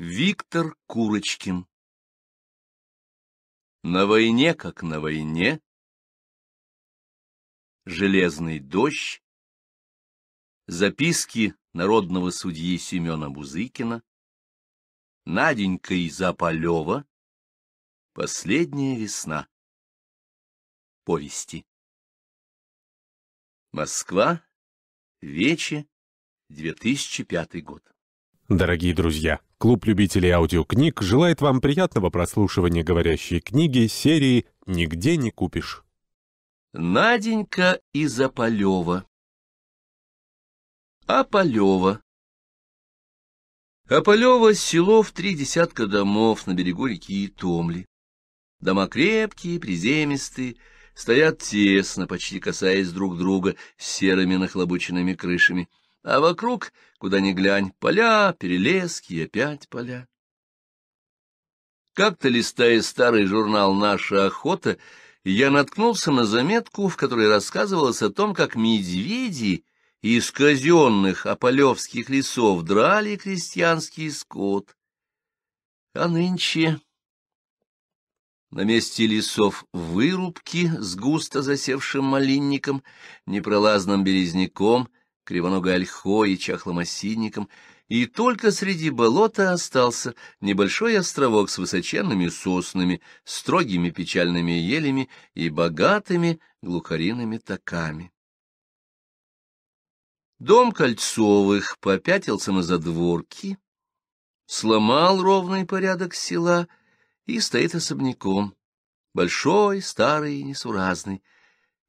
Виктор Курочкин На войне, как на войне, Железный дождь, Записки народного судьи Семена Бузыкина, Наденька и Запалева. Последняя весна. Повести. Москва, Вече, 2005 год. Дорогие друзья, клуб любителей аудиокниг желает вам приятного прослушивания говорящей книги серии «Нигде не купишь». Наденька из Аполева Аполева Аполева — село в три десятка домов на берегу реки Томли. Дома крепкие, приземистые, стоят тесно, почти касаясь друг друга серыми нахлобученными крышами, а вокруг — Куда ни глянь, поля, перелески и опять поля. Как-то, листая старый журнал «Наша охота», я наткнулся на заметку, в которой рассказывалось о том, как медведи из казенных ополевских лесов драли крестьянский скот. А нынче на месте лесов вырубки с густо засевшим малинником, непролазным березняком, кривоногой ольхой и чахлым осинником, и только среди болота остался небольшой островок с высоченными соснами, строгими печальными елями и богатыми глухариными таками. Дом Кольцовых попятился на задворки, сломал ровный порядок села и стоит особняком, большой, старый и несуразный.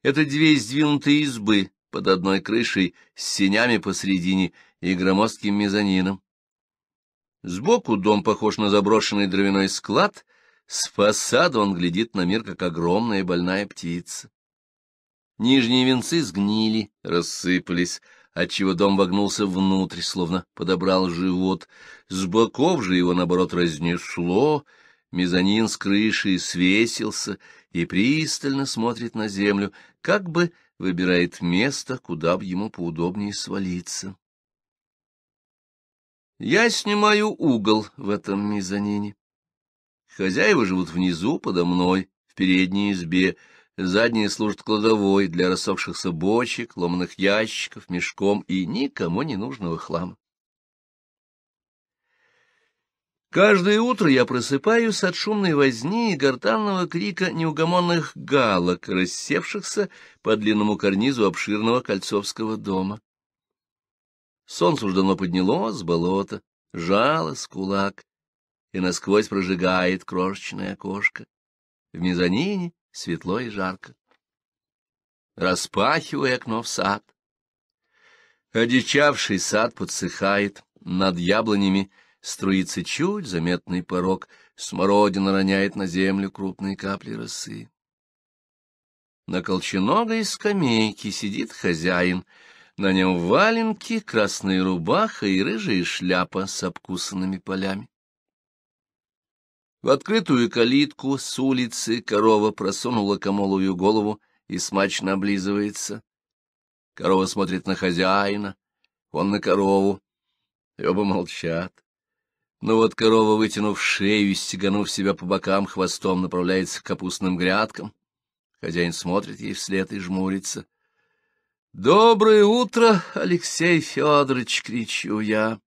Это две сдвинутые избы, под одной крышей с сенями посредине и громоздким мезонином. Сбоку дом похож на заброшенный дровяной склад, с фасада он глядит на мир, как огромная больная птица. Нижние венцы сгнили, рассыпались, отчего дом вогнулся внутрь, словно подобрал живот. С боков же его, наоборот, разнесло, мезонин с крыши свесился и пристально смотрит на землю, как бы выбирает место, куда бы ему поудобнее свалиться. Я снимаю угол в этом мезонине. Хозяева живут внизу, подо мной, в передней избе. Задние служат кладовой для рассохшихся бочек, ломаных ящиков, мешком и никому не нужного хлама. Каждое утро я просыпаюсь от шумной возни и гортанного крика неугомонных галок, рассевшихся по длинному карнизу обширного кольцовского дома. Солнце уж давно поднялось с болота, жало с кулак, и насквозь прожигает крошечное окошко. В мезонине светло и жарко. Распахиваю окно в сад. Одичавший сад подсыхает над яблонями, струится чуть заметный порог, смородина роняет на землю крупные капли росы. На колченогой скамейке сидит хозяин, на нем валенки, красная рубаха и рыжая шляпа с обкусанными полями. В открытую калитку с улицы корова просунула комолую голову и смачно облизывается. Корова смотрит на хозяина, он на корову, и оба молчат. Но вот корова, вытянув шею и стеганув себя по бокам, хвостом направляется к капустным грядкам. Хозяин смотрит ей вслед и жмурится. — Доброе утро, Алексей Федорович! — кричу я.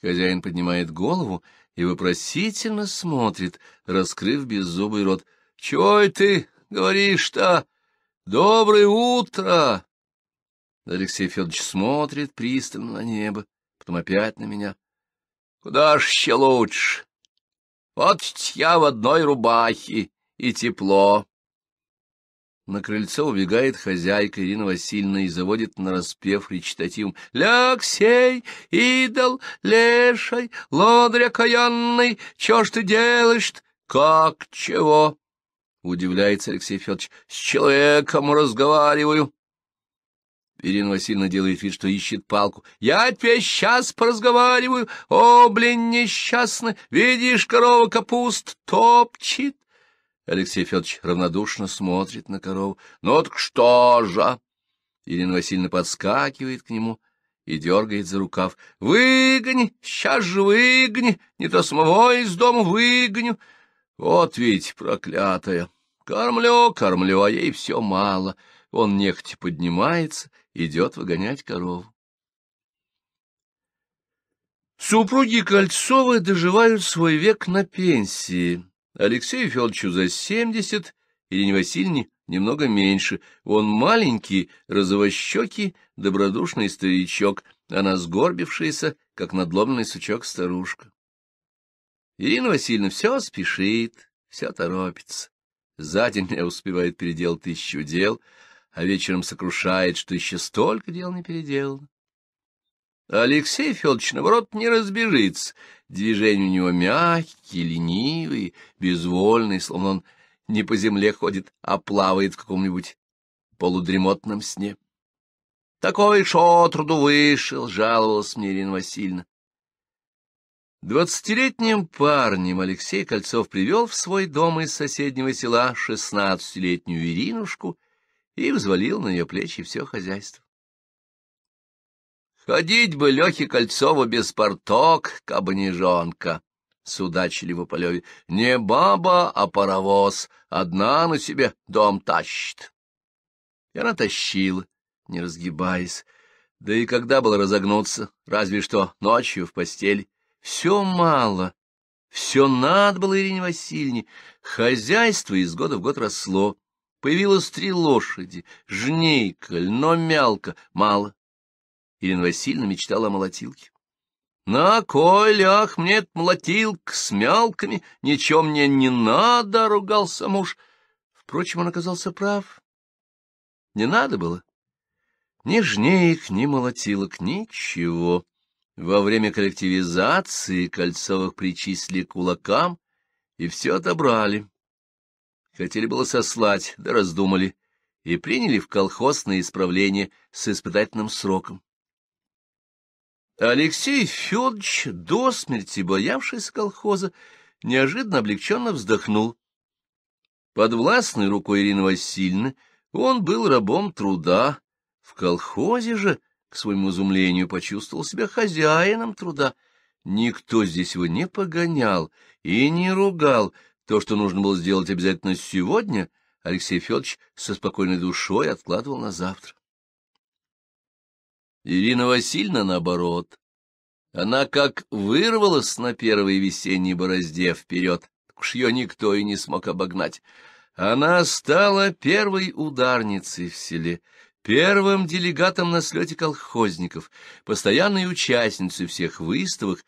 Хозяин поднимает голову и вопросительно смотрит, раскрыв беззубый рот. — Чего ты говоришь-то? Доброе утро! Алексей Федорович смотрит пристально на небо, потом опять на меня. Куда ж еще лучше? Вот я в одной рубахе, и тепло. На крыльцо убегает хозяйка Ирина Васильевна и заводит на распев речитативом «Ляксей, идол, леший, лодырь окаянный, чё ж ты делаешь-то? Как чего?» — удивляется Алексей Федорович. «С человеком разговариваю». Ирина Васильевна делает вид, что ищет палку. «Я тебе сейчас поразговариваю! О, блин, несчастный! Видишь, корова капуст топчет!» Алексей Федорович равнодушно смотрит на корову. «Ну так что же?» Ирина Васильевна подскакивает к нему и дергает за рукав. «Выгони! Сейчас же выгони! Не то самого из дома выгоню! Вот ведь проклятая! Кормлю, кормлю, а ей все мало!» Он нехотя поднимается идет выгонять корову. Супруги Кольцовы доживают свой век на пенсии. Алексею Федоровичу за семьдесят, Ирине Васильевне немного меньше. Он маленький, розовощекий, добродушный старичок, она сгорбившаяся, как надломленный сучок старушка. Ирина Васильевна все спешит, все торопится. За день не успевает переделать тысячу дел — а вечером сокрушает, что еще столько дел не переделано. Алексей Федорович, наоборот, не разбежится. Движения у него мягкие, ленивые, безвольные, словно он не по земле ходит, а плавает в каком-нибудь полудремотном сне. Такой шо труду вышел, жаловалась мне Ирина Васильевна. Двадцатилетним парнем Алексей Кольцов привел в свой дом из соседнего села шестнадцатилетнюю Иринушку и взвалил на ее плечи все хозяйство. Ходить бы Лехе Кольцову без порток, кабы судачили в Полеве. Не баба, а паровоз, одна на себе дом тащит. И она тащила, не разгибаясь. Да и когда было разогнуться, разве что ночью в постели. Все мало, все надо было Ирине Васильевне. Хозяйство из года в год росло. Появилось три лошади, жнейка, льно-мялка, мало. Ирина Васильевна мечтала о молотилке. На колях мне молотилк с мялками, ничего мне не надо, — ругался муж. Впрочем, он оказался прав. Не надо было. Ни жнеек, ни молотилок, ничего. Во время коллективизации Кольцовых причислили кулакам и все отобрали хотели было сослать, да раздумали, и приняли в колхоз на исправление с испытательным сроком. Алексей Федорович, до смерти боявшийся колхоза, неожиданно облегченно вздохнул. Под властной рукой Ирины Васильевны он был рабом труда, в колхозе же, к своему изумлению, почувствовал себя хозяином труда. Никто здесь его не погонял и не ругал, то, что нужно было сделать обязательно сегодня, Алексей Федорович со спокойной душой откладывал на завтра. Ирина Васильевна, наоборот, она как вырвалась на первой весенней борозде вперед, так уж ее никто и не смог обогнать. Она стала первой ударницей в селе, первым делегатом на слете колхозников, постоянной участницей всех выставок,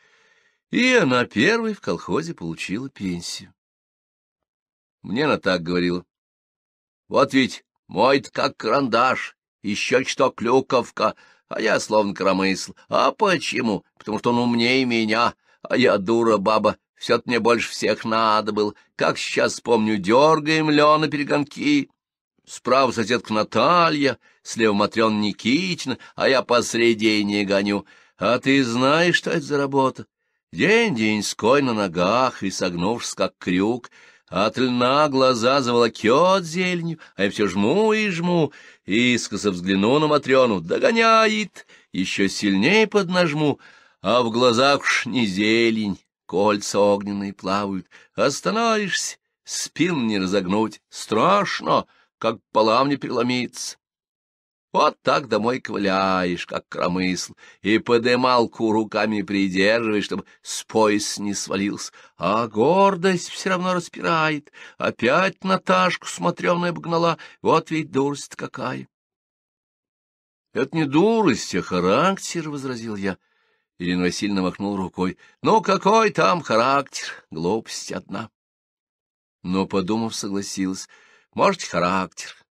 и она первой в колхозе получила пенсию. Мне она так говорила. Вот ведь мой как карандаш, еще что клюковка, а я словно кромысл. А почему? Потому что он умнее меня, а я дура баба. Все-то мне больше всех надо было. Как сейчас помню, дергаем Лена перегонки. Справа соседка Наталья, слева Матрен Никитина, а я посредине гоню. А ты знаешь, что это за работа? день день ской на ногах и согнувшись, как крюк — от льна глаза заволокет зеленью, а я все жму и жму. Искоса взгляну на Матрёну. Догоняет! Еще сильнее поднажму, а в глазах уж не зелень. Кольца огненные плавают. Остановишься, спин не разогнуть. Страшно, как пола мне переломиться. Вот так домой ковыляешь, как кромысл, и подымалку руками придерживаешь, чтобы с пояс не свалился. А гордость все равно распирает. Опять Наташку смотревная обгнала. Вот ведь дурость какая! — Это не дурость, а характер, — возразил я. Ирина Васильевна махнул рукой. — Ну, какой там характер? Глупость одна. Но, подумав, согласилась. — Может, характер. —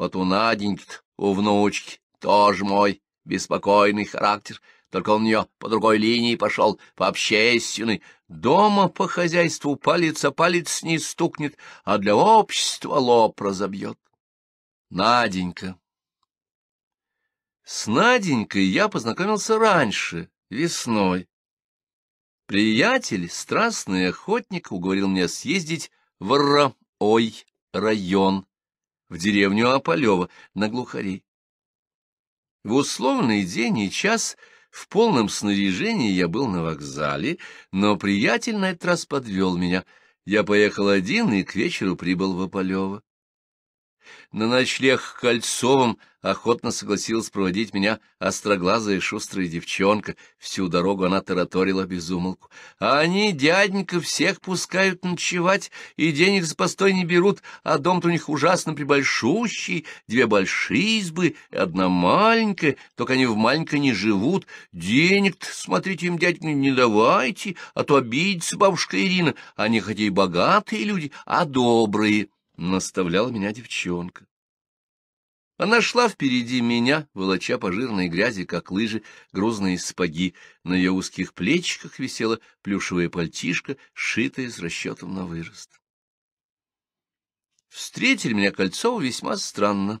вот у наденьки у внучки, тоже мой беспокойный характер, только он у нее по другой линии пошел, по общественной. Дома по хозяйству палец о палец не стукнет, а для общества лоб разобьет. Наденька. С Наденькой я познакомился раньше, весной. Приятель, страстный охотник, уговорил меня съездить в Ра-Ой район в деревню Аполева, на глухарей. В условный день и час в полном снаряжении я был на вокзале, но приятель на этот раз подвел меня. Я поехал один и к вечеру прибыл в Аполево на ночлег к Кольцовым охотно согласилась проводить меня остроглазая шустрая девчонка. Всю дорогу она тараторила безумолку. А они, дяденька, всех пускают ночевать, и денег за постой не берут, а дом-то у них ужасно прибольшущий, две большие избы и одна маленькая, только они в маленькой не живут. денег смотрите, им, дяденька, не давайте, а то обидится бабушка Ирина. Они хотя и богатые люди, а добрые наставляла меня девчонка. Она шла впереди меня, волоча по жирной грязи, как лыжи, грузные спаги, На ее узких плечиках висела плюшевая пальтишка, сшитая с расчетом на вырост. Встретили меня Кольцова весьма странно.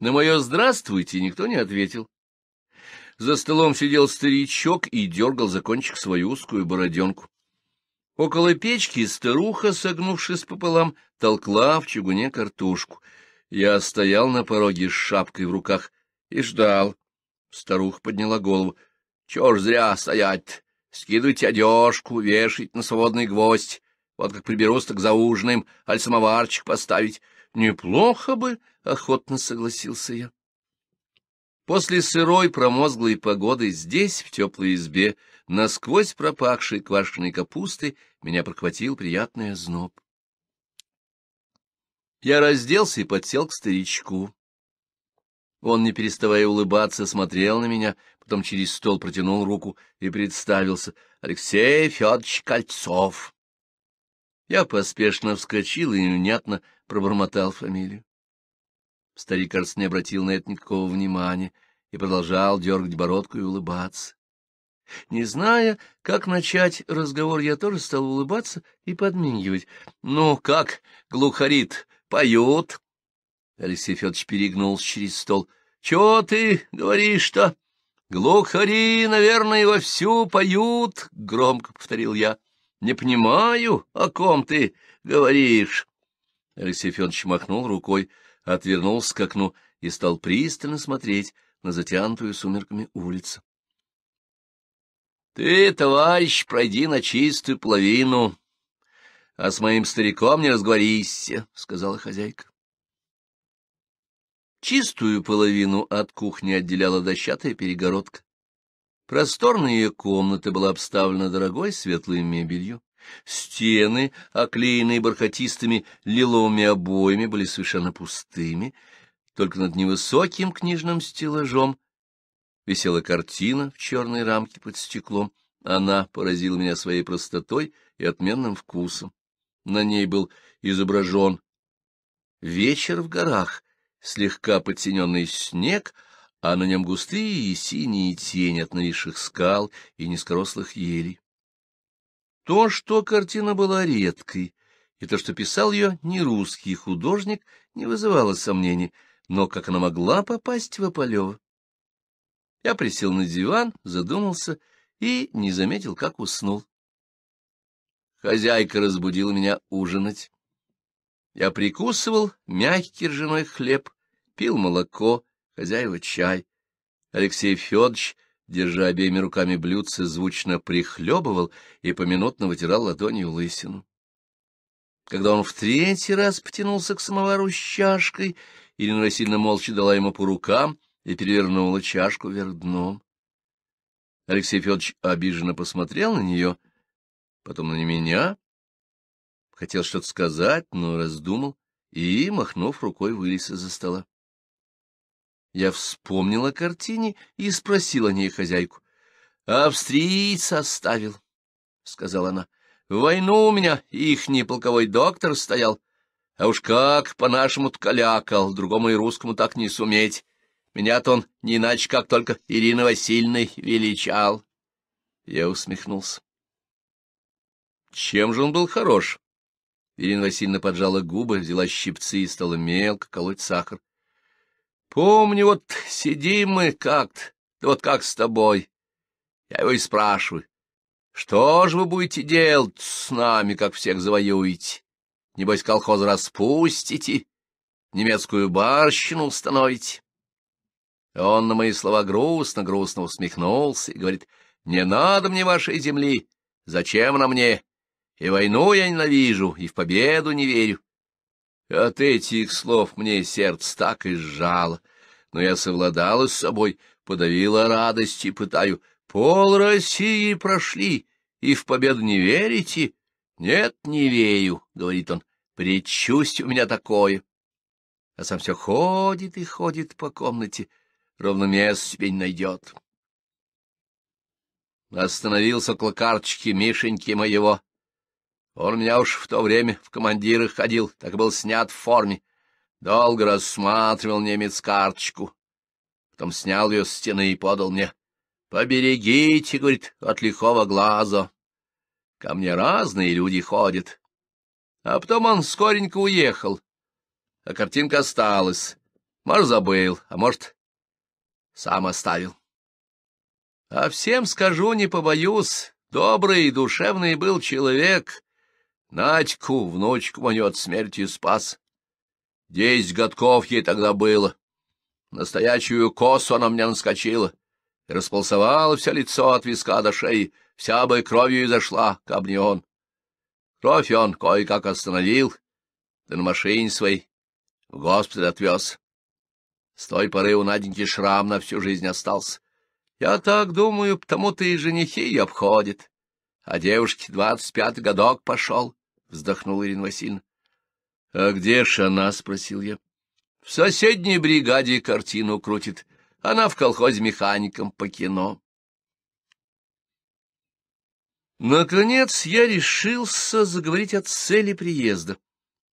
На мое «здравствуйте» никто не ответил. За столом сидел старичок и дергал за кончик свою узкую бороденку. Около печки старуха, согнувшись пополам, толкла в чугуне картошку. Я стоял на пороге с шапкой в руках и ждал. Старуха подняла голову. — Чего ж зря стоять? Скидывайте одежку, вешать на свободный гвоздь. Вот как приберусь, так за ужином, аль самоварчик поставить. Неплохо бы, — охотно согласился я. После сырой промозглой погоды здесь, в теплой избе, насквозь пропахшей квашеной капусты, меня прохватил приятный озноб. Я разделся и подсел к старичку. Он, не переставая улыбаться, смотрел на меня, потом через стол протянул руку и представился. Алексей Федорович Кольцов. Я поспешно вскочил и невнятно пробормотал фамилию. Старик Арс не обратил на это никакого внимания и продолжал дергать бородку и улыбаться. Не зная, как начать разговор, я тоже стал улыбаться и подмигивать. — Ну как, глухарит, Поют. Алексей Федорович перегнул через стол. — Чего ты говоришь-то? — Глухари, наверное, вовсю поют, — громко повторил я. — Не понимаю, о ком ты говоришь. Алексей Федорович махнул рукой, отвернулся к окну и стал пристально смотреть на затянутую сумерками улицу. — Ты, товарищ, пройди на чистую половину, — А с моим стариком не разговорись, — сказала хозяйка. Чистую половину от кухни отделяла дощатая перегородка. Просторная комната была обставлена дорогой светлой мебелью. Стены, оклеенные бархатистыми лиловыми обоями, были совершенно пустыми. Только над невысоким книжным стеллажом висела картина в черной рамке под стеклом. Она поразила меня своей простотой и отменным вкусом. На ней был изображен вечер в горах, слегка подтененный снег, а на нем густые и синие тени от нависших скал и низкорослых елей. То, что картина была редкой, и то, что писал ее не русский художник, не вызывало сомнений, но как она могла попасть в Аполева? Я присел на диван, задумался и не заметил, как уснул. Хозяйка разбудила меня ужинать. Я прикусывал мягкий ржаной хлеб, пил молоко, хозяева чай. Алексей Федорович, держа обеими руками блюдце, звучно прихлебывал и поминутно вытирал ладонью лысину. Когда он в третий раз потянулся к самовару с чашкой, Ирина Васильевна молча дала ему по рукам и перевернула чашку вверх дном. Алексей Федорович обиженно посмотрел на нее — потом на меня. Хотел что-то сказать, но раздумал и, махнув рукой, вылез из-за стола. Я вспомнила о картине и спросила о ней хозяйку. — Австриец оставил, — сказала она. — В войну у меня ихний полковой доктор стоял. А уж как по-нашему ткалякал, другому и русскому так не суметь. Меня-то он не иначе, как только Ирина Васильевной величал. Я усмехнулся. Чем же он был хорош? Ирина Васильевна поджала губы, взяла щипцы и стала мелко колоть сахар. Помню, вот сидим мы как-то, да вот как с тобой. Я его и спрашиваю, что же вы будете делать с нами, как всех завоюете? Небось, колхоз распустите, немецкую барщину установите. Он на мои слова грустно-грустно усмехнулся и говорит, «Не надо мне вашей земли, зачем она мне? И войну я ненавижу, и в победу не верю. От этих слов мне сердце так и сжало, но я совладала с собой, подавила радость и пытаю. Пол России прошли, и в победу не верите? Нет, не верю, — говорит он, — предчувствие у меня такое. А сам все ходит и ходит по комнате, ровно место себе не найдет. Остановился около карточки Мишеньки моего, он у меня уж в то время в командирах ходил, так был снят в форме. Долго рассматривал немец карточку. Потом снял ее с стены и подал мне. — Поберегите, — говорит, — от лихого глаза. Ко мне разные люди ходят. А потом он скоренько уехал, а картинка осталась. Может, забыл, а может, сам оставил. А всем скажу, не побоюсь, добрый и душевный был человек, Надьку, внучку мою от смерти спас. Десять годков ей тогда было. Настоящую косу она мне наскочила. И располосовала все лицо от виска до шеи, вся бы кровью и зашла, каб не он. Кровь он кое-как остановил, да на машине своей в госпиталь отвез. С той поры у Наденьки шрам на всю жизнь остался. Я так думаю, потому-то и женихи обходит. А девушке двадцать пятый годок пошел вздохнула Ирина Васильевна. — А где ж она? — спросил я. — В соседней бригаде картину крутит. Она в колхозе механиком по кино. Наконец я решился заговорить о цели приезда.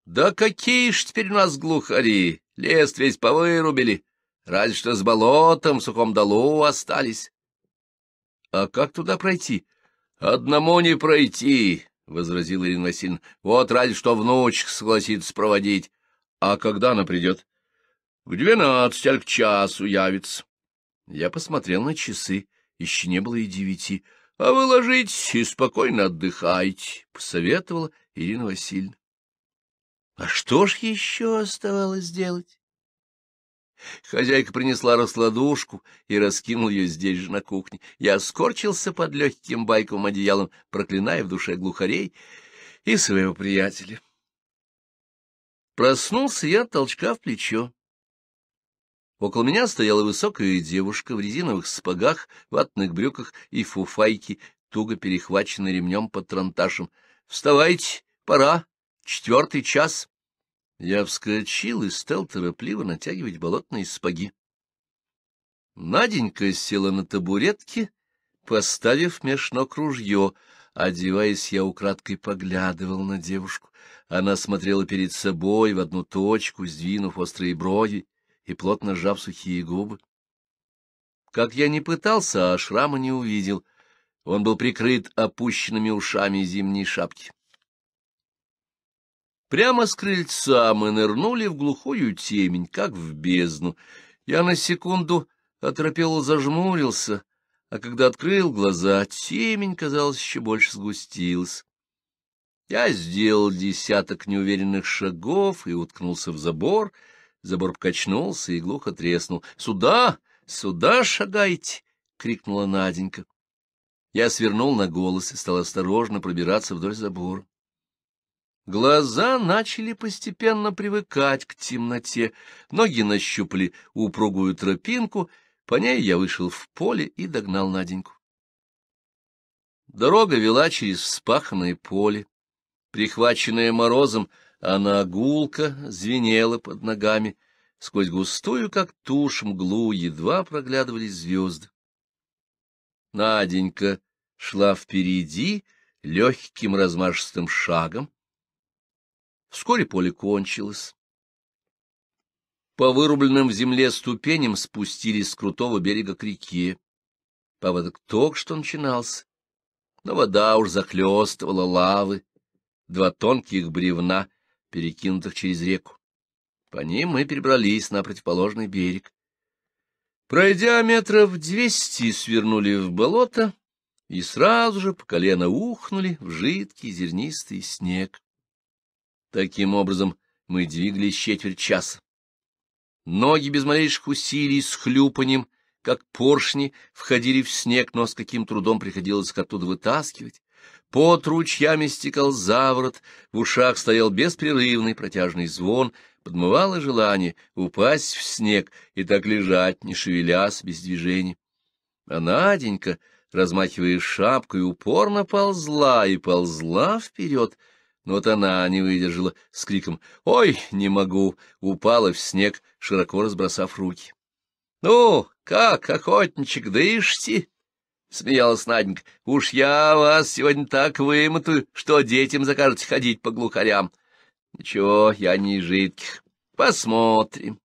Да какие ж теперь у нас глухари! Лес весь повырубили, разве что с болотом в сухом долу остались. А как туда пройти? Одному не пройти, возразила Ирина Васильевна. — Вот ради что внучка согласится проводить. А когда она придет? — В двенадцать, аль к часу явится. Я посмотрел на часы. Еще не было и девяти. — А вы ложитесь и спокойно отдыхайте, — посоветовала Ирина Васильевна. А что ж еще оставалось делать? Хозяйка принесла раскладушку и раскинул ее здесь же на кухне. Я скорчился под легким байковым одеялом, проклиная в душе глухарей и своего приятеля. Проснулся я от толчка в плечо. Около меня стояла высокая девушка в резиновых спагах, ватных брюках и фуфайке, туго перехваченной ремнем под тронташем. — Вставайте, пора, четвертый час. Я вскочил и стал торопливо натягивать болотные спаги. Наденька села на табуретке, поставив меж ног ружье. Одеваясь, я украдкой поглядывал на девушку. Она смотрела перед собой в одну точку, сдвинув острые брови и плотно сжав сухие губы. Как я не пытался, а шрама не увидел. Он был прикрыт опущенными ушами зимней шапки. Прямо с крыльца мы нырнули в глухую темень, как в бездну. Я на секунду оторопело зажмурился, а когда открыл глаза, темень, казалось, еще больше сгустилась. Я сделал десяток неуверенных шагов и уткнулся в забор. Забор покачнулся и глухо треснул. «Сюда! Сюда шагайте!» — крикнула Наденька. Я свернул на голос и стал осторожно пробираться вдоль забора. Глаза начали постепенно привыкать к темноте, ноги нащупали упругую тропинку, по ней я вышел в поле и догнал Наденьку. Дорога вела через вспаханное поле. Прихваченная морозом, она гулко звенела под ногами, сквозь густую, как тушь, мглу едва проглядывались звезды. Наденька шла впереди легким размашистым шагом, Вскоре поле кончилось. По вырубленным в земле ступеням спустились с крутого берега к реке. Поводок, только что начинался, но вода уж захлёстывала лавы, два тонких бревна, перекинутых через реку. По ним мы перебрались на противоположный берег. Пройдя метров двести, свернули в болото и сразу же по колено ухнули в жидкий зернистый снег. Таким образом мы двигались четверть часа. Ноги без малейших усилий с хлюпанием, как поршни, входили в снег, но с каким трудом приходилось их оттуда вытаскивать. Под ручьями стекал заворот, в ушах стоял беспрерывный протяжный звон, подмывало желание упасть в снег и так лежать, не шевелясь, без движения. А Наденька, размахивая шапкой, упорно ползла и ползла вперед, — но вот она не выдержала с криком «Ой, не могу!» упала в снег, широко разбросав руки. «Ну, как, охотничек, дышите?» — смеялась Наденька. — Уж я вас сегодня так вымотаю, что детям закажете ходить по глухарям. — Ничего, я не из жидких. Посмотрим.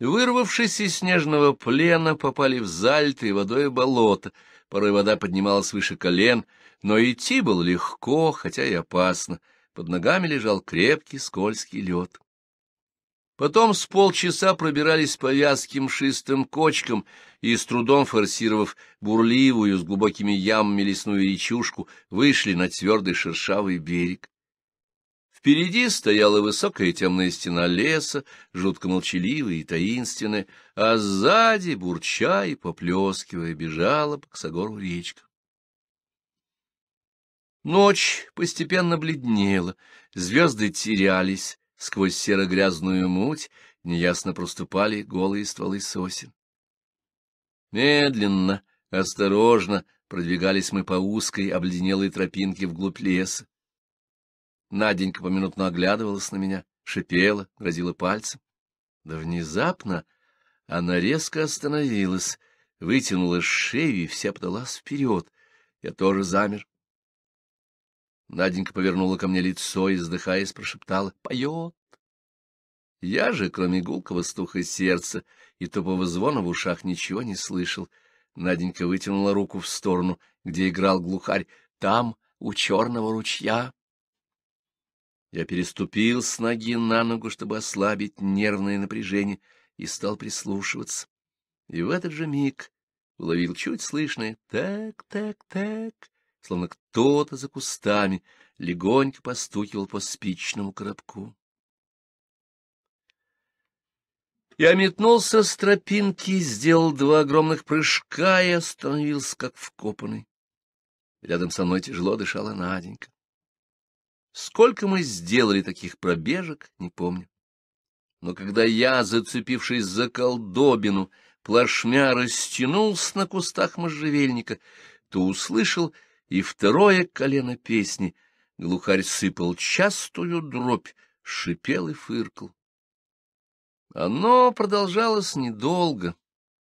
Вырвавшись из снежного плена, попали в зальты и водой болото. Порой вода поднималась выше колен — но идти было легко, хотя и опасно. Под ногами лежал крепкий скользкий лед. Потом с полчаса пробирались по вязким шистым кочкам и, с трудом форсировав бурливую с глубокими ямами лесную речушку, вышли на твердый шершавый берег. Впереди стояла высокая темная стена леса, жутко молчаливая и таинственная, а сзади, бурча и поплескивая, бежала по Ксагору речка. Ночь постепенно бледнела, звезды терялись, сквозь серо-грязную муть неясно проступали голые стволы сосен. Медленно, осторожно продвигались мы по узкой обледенелой тропинке вглубь леса. Наденька поминутно оглядывалась на меня, шипела, грозила пальцем. Да внезапно она резко остановилась, вытянула шею и вся подалась вперед. Я тоже замер. Наденька повернула ко мне лицо и, вздыхаясь, прошептала «Поет». Я же, кроме гулкого стуха сердца и тупого звона в ушах, ничего не слышал. Наденька вытянула руку в сторону, где играл глухарь. «Там, у черного ручья». Я переступил с ноги на ногу, чтобы ослабить нервное напряжение, и стал прислушиваться. И в этот же миг уловил чуть слышное «так, так, так» словно кто-то за кустами легонько постукивал по спичному коробку. Я метнулся с тропинки, сделал два огромных прыжка и остановился, как вкопанный. Рядом со мной тяжело дышала Наденька. Сколько мы сделали таких пробежек, не помню. Но когда я, зацепившись за колдобину, плашмя растянулся на кустах можжевельника, то услышал — и второе колено песни. Глухарь сыпал частую дробь, шипел и фыркал. Оно продолжалось недолго,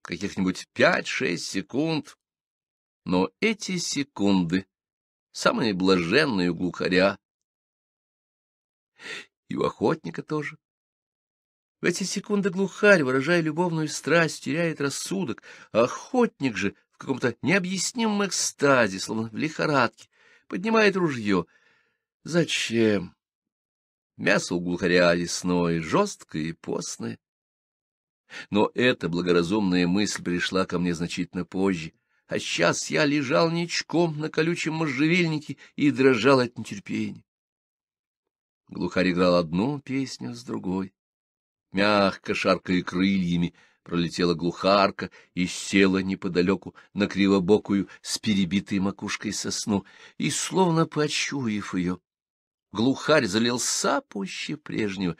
каких-нибудь пять-шесть секунд, но эти секунды — самые блаженные у глухаря. И у охотника тоже. В эти секунды глухарь, выражая любовную страсть, теряет рассудок, а охотник же каком-то необъяснимом экстазе, словно в лихорадке, поднимает ружье. Зачем? Мясо у глухаря лесное, жесткое и постное. Но эта благоразумная мысль пришла ко мне значительно позже, а сейчас я лежал ничком на колючем можжевельнике и дрожал от нетерпения. Глухарь играл одну песню с другой, мягко шаркая крыльями, пролетела глухарка и села неподалеку на кривобокую с перебитой макушкой сосну, и, словно почуяв ее, глухарь залил сапуще прежнюю.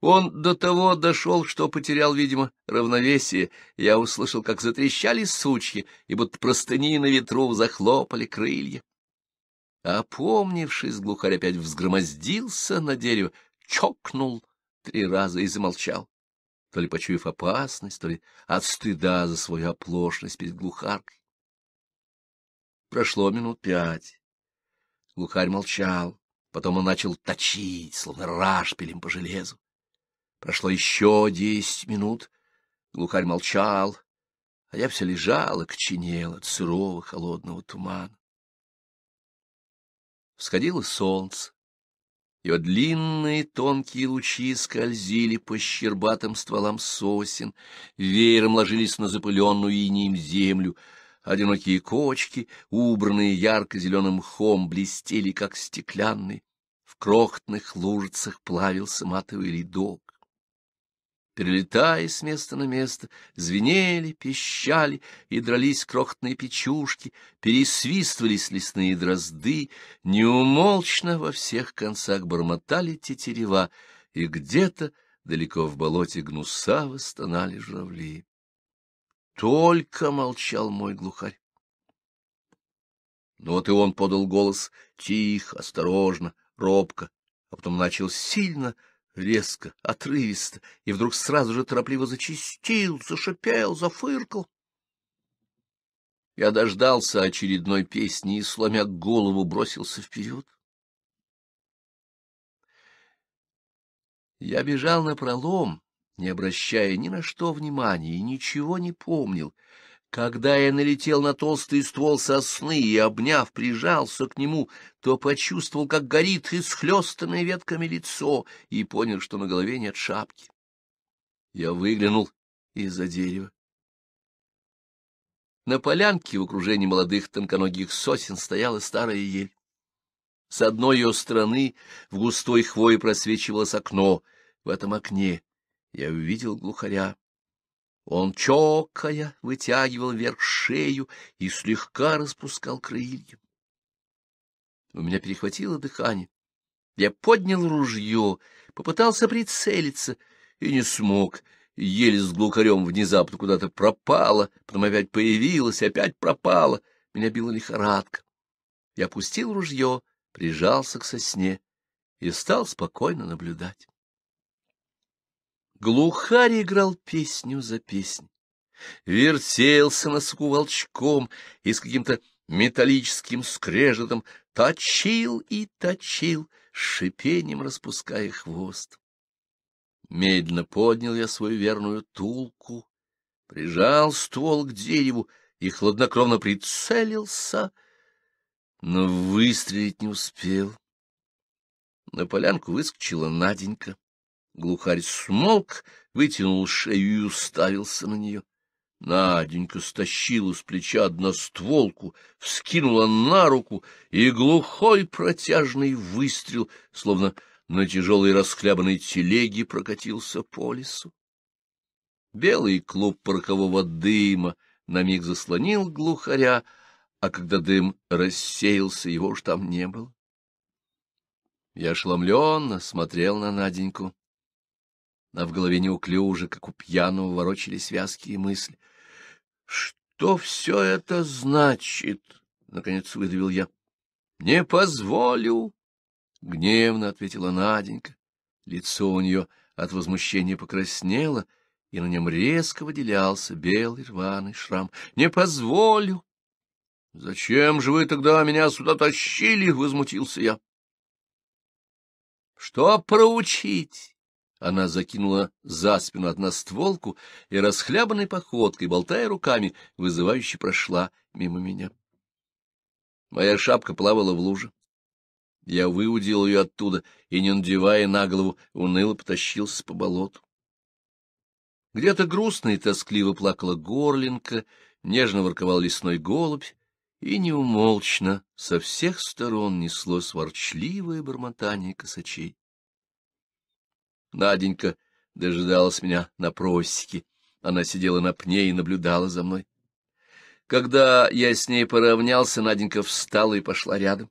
Он до того дошел, что потерял, видимо, равновесие. Я услышал, как затрещали сучья, и будто простыни на ветру захлопали крылья. Опомнившись, глухарь опять взгромоздился на дерево, чокнул три раза и замолчал то ли почуяв опасность, то ли от стыда за свою оплошность перед глухаркой. Прошло минут пять. Глухарь молчал. Потом он начал точить, словно рашпилем по железу. Прошло еще десять минут. Глухарь молчал, а я все лежал и коченел от сырого холодного тумана. Всходило солнце. Ее длинные тонкие лучи скользили по щербатым стволам сосен, веером ложились на запыленную инием землю. Одинокие кочки, убранные ярко-зеленым мхом, блестели, как стеклянные. В крохотных лужицах плавился матовый ледок перелетая с места на место, звенели, пищали и дрались крохотные печушки, пересвистывались лесные дрозды, неумолчно во всех концах бормотали тетерева, и где-то далеко в болоте гнусаво стонали журавли. Только молчал мой глухарь. Но вот и он подал голос тихо, осторожно, робко, а потом начал сильно резко, отрывисто, и вдруг сразу же торопливо зачистил, зашипел, зафыркал. Я дождался очередной песни и, сломя голову, бросился вперед. Я бежал на пролом, не обращая ни на что внимания, и ничего не помнил — когда я налетел на толстый ствол сосны и, обняв, прижался к нему, то почувствовал, как горит исхлёстанное ветками лицо, и понял, что на голове нет шапки. Я выглянул из-за дерева. На полянке в окружении молодых тонконогих сосен стояла старая ель. С одной ее стороны в густой хвое просвечивалось окно. В этом окне я увидел глухаря. Он, чокая, вытягивал вверх шею и слегка распускал крылья. У меня перехватило дыхание. Я поднял ружье, попытался прицелиться и не смог. Еле с глухарем внезапно куда-то пропала, потом опять появилась, опять пропала. Меня била лихорадка. Я опустил ружье, прижался к сосне и стал спокойно наблюдать. Глухарь играл песню за песней, вертелся на суку волчком и с каким-то металлическим скрежетом точил и точил, шипением распуская хвост. Медленно поднял я свою верную тулку, прижал ствол к дереву и хладнокровно прицелился, но выстрелить не успел. На полянку выскочила Наденька. Глухарь смолк, вытянул шею и уставился на нее. Наденька стащила с плеча одностволку, вскинула на руку, и глухой протяжный выстрел, словно на тяжелой расхлябанной телеге, прокатился по лесу. Белый клуб паркового дыма на миг заслонил глухаря, а когда дым рассеялся, его уж там не было. Я ошеломленно смотрел на Наденьку а в голове неуклюже, как у пьяного, ворочались вязкие мысли. — Что все это значит? — наконец выдавил я. — Не позволю! — гневно ответила Наденька. Лицо у нее от возмущения покраснело, и на нем резко выделялся белый рваный шрам. — Не позволю! — Зачем же вы тогда меня сюда тащили? — возмутился я. — Что проучить? Она закинула за спину одностволку и расхлябанной походкой, болтая руками, вызывающе прошла мимо меня. Моя шапка плавала в луже. Я выудил ее оттуда и, не надевая на голову, уныло потащился по болоту. Где-то грустно и тоскливо плакала горлинка, нежно ворковал лесной голубь, и неумолчно со всех сторон неслось ворчливое бормотание косачей. Наденька дожидалась меня на просеке. Она сидела на пне и наблюдала за мной. Когда я с ней поравнялся, Наденька встала и пошла рядом.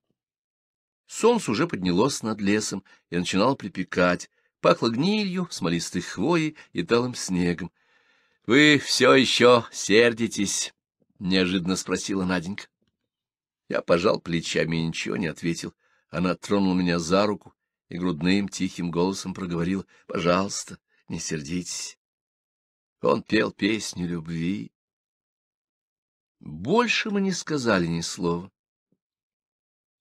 Солнце уже поднялось над лесом и начинало припекать. Пахло гнилью, смолистой хвоей и талым снегом. — Вы все еще сердитесь? — неожиданно спросила Наденька. Я пожал плечами и ничего не ответил. Она тронула меня за руку и грудным тихим голосом проговорил «Пожалуйста, не сердитесь». Он пел песню любви. Больше мы не сказали ни слова.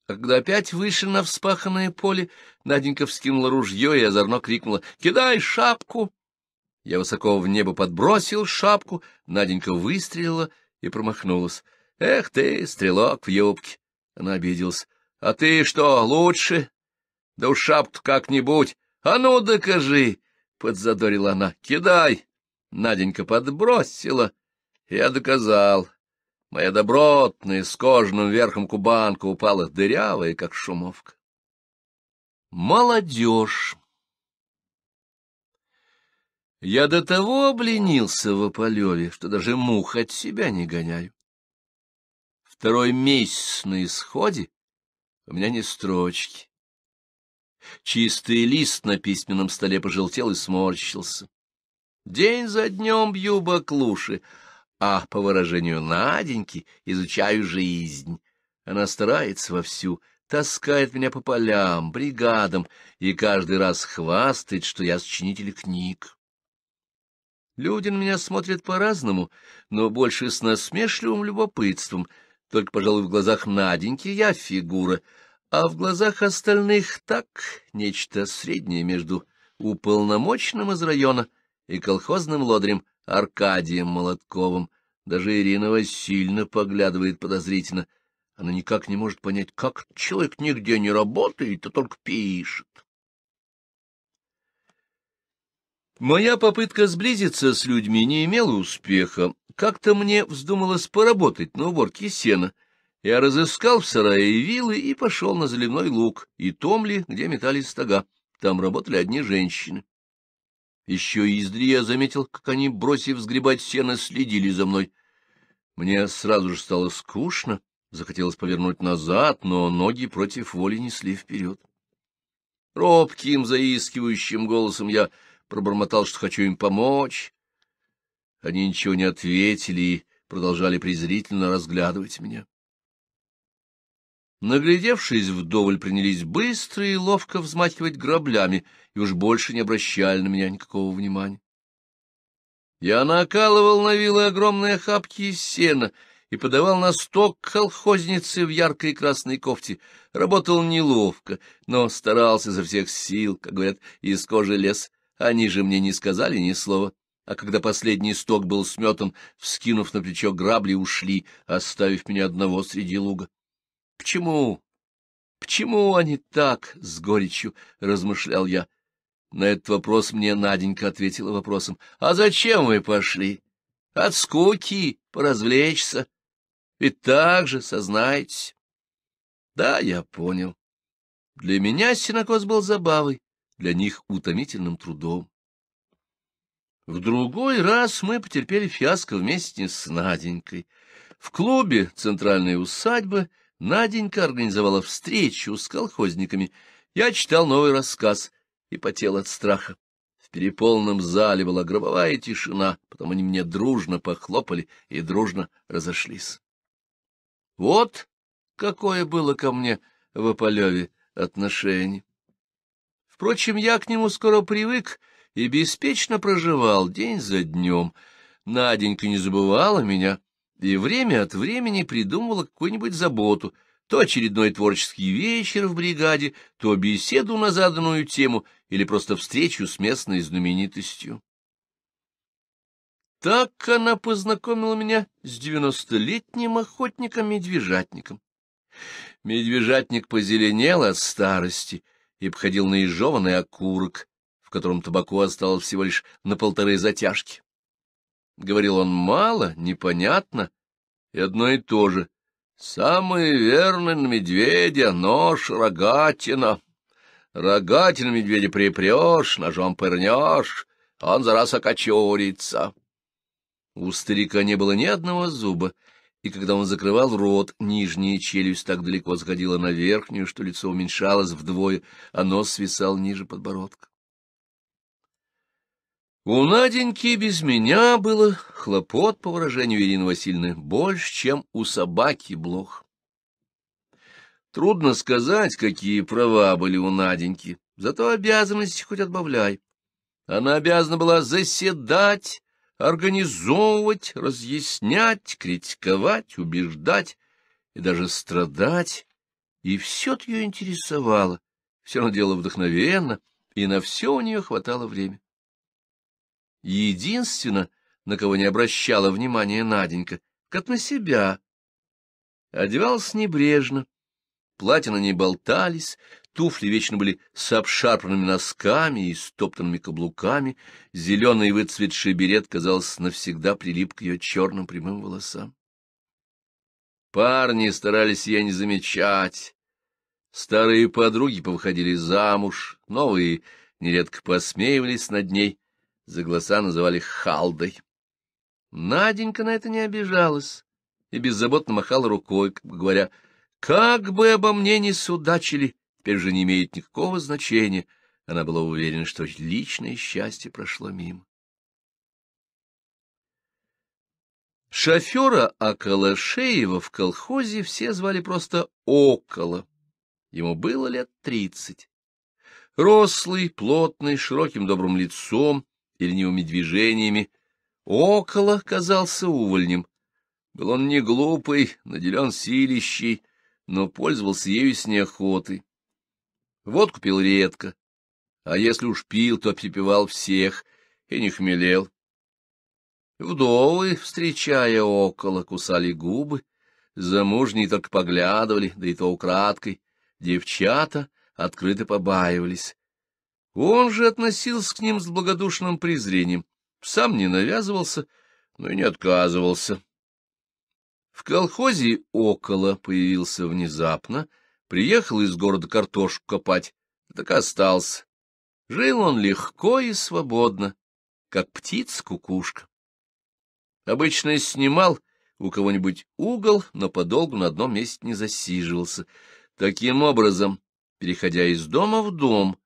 А когда опять вышли на вспаханное поле, Наденька вскинула ружье и озорно крикнула «Кидай шапку!». Я высоко в небо подбросил шапку, Наденька выстрелила и промахнулась. «Эх ты, стрелок в юбке!» Она обиделась. «А ты что, лучше?» Да уж шапт как-нибудь. А ну, докажи, — подзадорила она. Кидай. Наденька подбросила. Я доказал. Моя добротная, с кожаным верхом кубанка упала дырявая, как шумовка. Молодежь. Я до того обленился в Аполеве, что даже мух от себя не гоняю. Второй месяц на исходе, у меня не строчки. Чистый лист на письменном столе пожелтел и сморщился. День за днем бью баклуши, а, по выражению Наденьки, изучаю жизнь. Она старается вовсю, таскает меня по полям, бригадам и каждый раз хвастает, что я сочинитель книг. Люди на меня смотрят по-разному, но больше с насмешливым любопытством. Только, пожалуй, в глазах Наденьки я фигура — а в глазах остальных так, нечто среднее между уполномоченным из района и колхозным лодрем Аркадием Молотковым. Даже Иринова сильно поглядывает подозрительно. Она никак не может понять, как человек нигде не работает, а только пишет. Моя попытка сблизиться с людьми не имела успеха. Как-то мне вздумалось поработать на уборке сена — я разыскал в сарае вилы и пошел на заливной луг и томли, где метались стога. Там работали одни женщины. Еще издри я заметил, как они, бросив сгребать сено, следили за мной. Мне сразу же стало скучно, захотелось повернуть назад, но ноги против воли несли вперед. Робким, заискивающим голосом я пробормотал, что хочу им помочь. Они ничего не ответили и продолжали презрительно разглядывать меня. Наглядевшись вдоволь, принялись быстро и ловко взмахивать граблями, и уж больше не обращали на меня никакого внимания. Я накалывал на вилы огромные хапки из сена и подавал на сток колхозницы в яркой красной кофте. Работал неловко, но старался изо всех сил, как говорят, из кожи лез. Они же мне не сказали ни слова. А когда последний сток был сметан, вскинув на плечо грабли, ушли, оставив меня одного среди луга. Почему? Почему они так? — с горечью размышлял я. На этот вопрос мне Наденька ответила вопросом. — А зачем вы пошли? От скуки, поразвлечься. И так же, сознайтесь. Да, я понял. Для меня синокос был забавой, для них утомительным трудом. В другой раз мы потерпели фиаско вместе с Наденькой. В клубе центральной усадьбы — Наденька организовала встречу с колхозниками. Я читал новый рассказ и потел от страха. В переполненном зале была гробовая тишина, потом они мне дружно похлопали и дружно разошлись. Вот какое было ко мне в Ополеве отношение. Впрочем, я к нему скоро привык и беспечно проживал день за днем. Наденька не забывала меня, и время от времени придумывала какую-нибудь заботу, то очередной творческий вечер в бригаде, то беседу на заданную тему или просто встречу с местной знаменитостью. Так она познакомила меня с девяностолетним охотником-медвежатником. Медвежатник позеленел от старости и обходил на изжеванный окурок, в котором табаку осталось всего лишь на полторы затяжки. Говорил он мало, непонятно, и одно и то же. Самый верный на медведя — нож рогатина. Рогатина медведя припрешь, ножом пырнешь, он за раз окочурится. У старика не было ни одного зуба, и когда он закрывал рот, нижняя челюсть так далеко сходила на верхнюю, что лицо уменьшалось вдвое, а нос свисал ниже подбородка. У Наденьки без меня было хлопот, по выражению Ирины Васильевны, больше, чем у собаки блох. Трудно сказать, какие права были у Наденьки, зато обязанности хоть отбавляй. Она обязана была заседать, организовывать, разъяснять, критиковать, убеждать и даже страдать. И все ее интересовало, все она дело вдохновенно, и на все у нее хватало времени. Единственно, на кого не обращала внимания Наденька, как на себя. Одевалась небрежно, на ней болтались, туфли вечно были с обшарпанными носками и стоптанными каблуками, зеленый выцветший берет, казалось, навсегда прилип к ее черным прямым волосам. Парни старались ее не замечать. Старые подруги повыходили замуж, новые нередко посмеивались над ней, за глаза называли халдой. Наденька на это не обижалась и беззаботно махала рукой, как бы говоря, «Как бы обо мне ни судачили, теперь же не имеет никакого значения». Она была уверена, что личное счастье прошло мимо. Шофера Околошеева в колхозе все звали просто Около. Ему было лет тридцать. Рослый, плотный, широким добрым лицом, ленивыми движениями, около казался увольнем. Был он не глупый, наделен силищей, но пользовался ею с неохотой. Водку пил редко, а если уж пил, то перепивал всех и не хмелел. Вдовы, встречая около, кусали губы, замужние только поглядывали, да и то украдкой. Девчата открыто побаивались. Он же относился к ним с благодушным презрением, сам не навязывался, но и не отказывался. В колхозе около появился внезапно, приехал из города картошку копать, так и остался. Жил он легко и свободно, как птица-кукушка. Обычно снимал у кого-нибудь угол, но подолгу на одном месте не засиживался. Таким образом, переходя из дома в дом,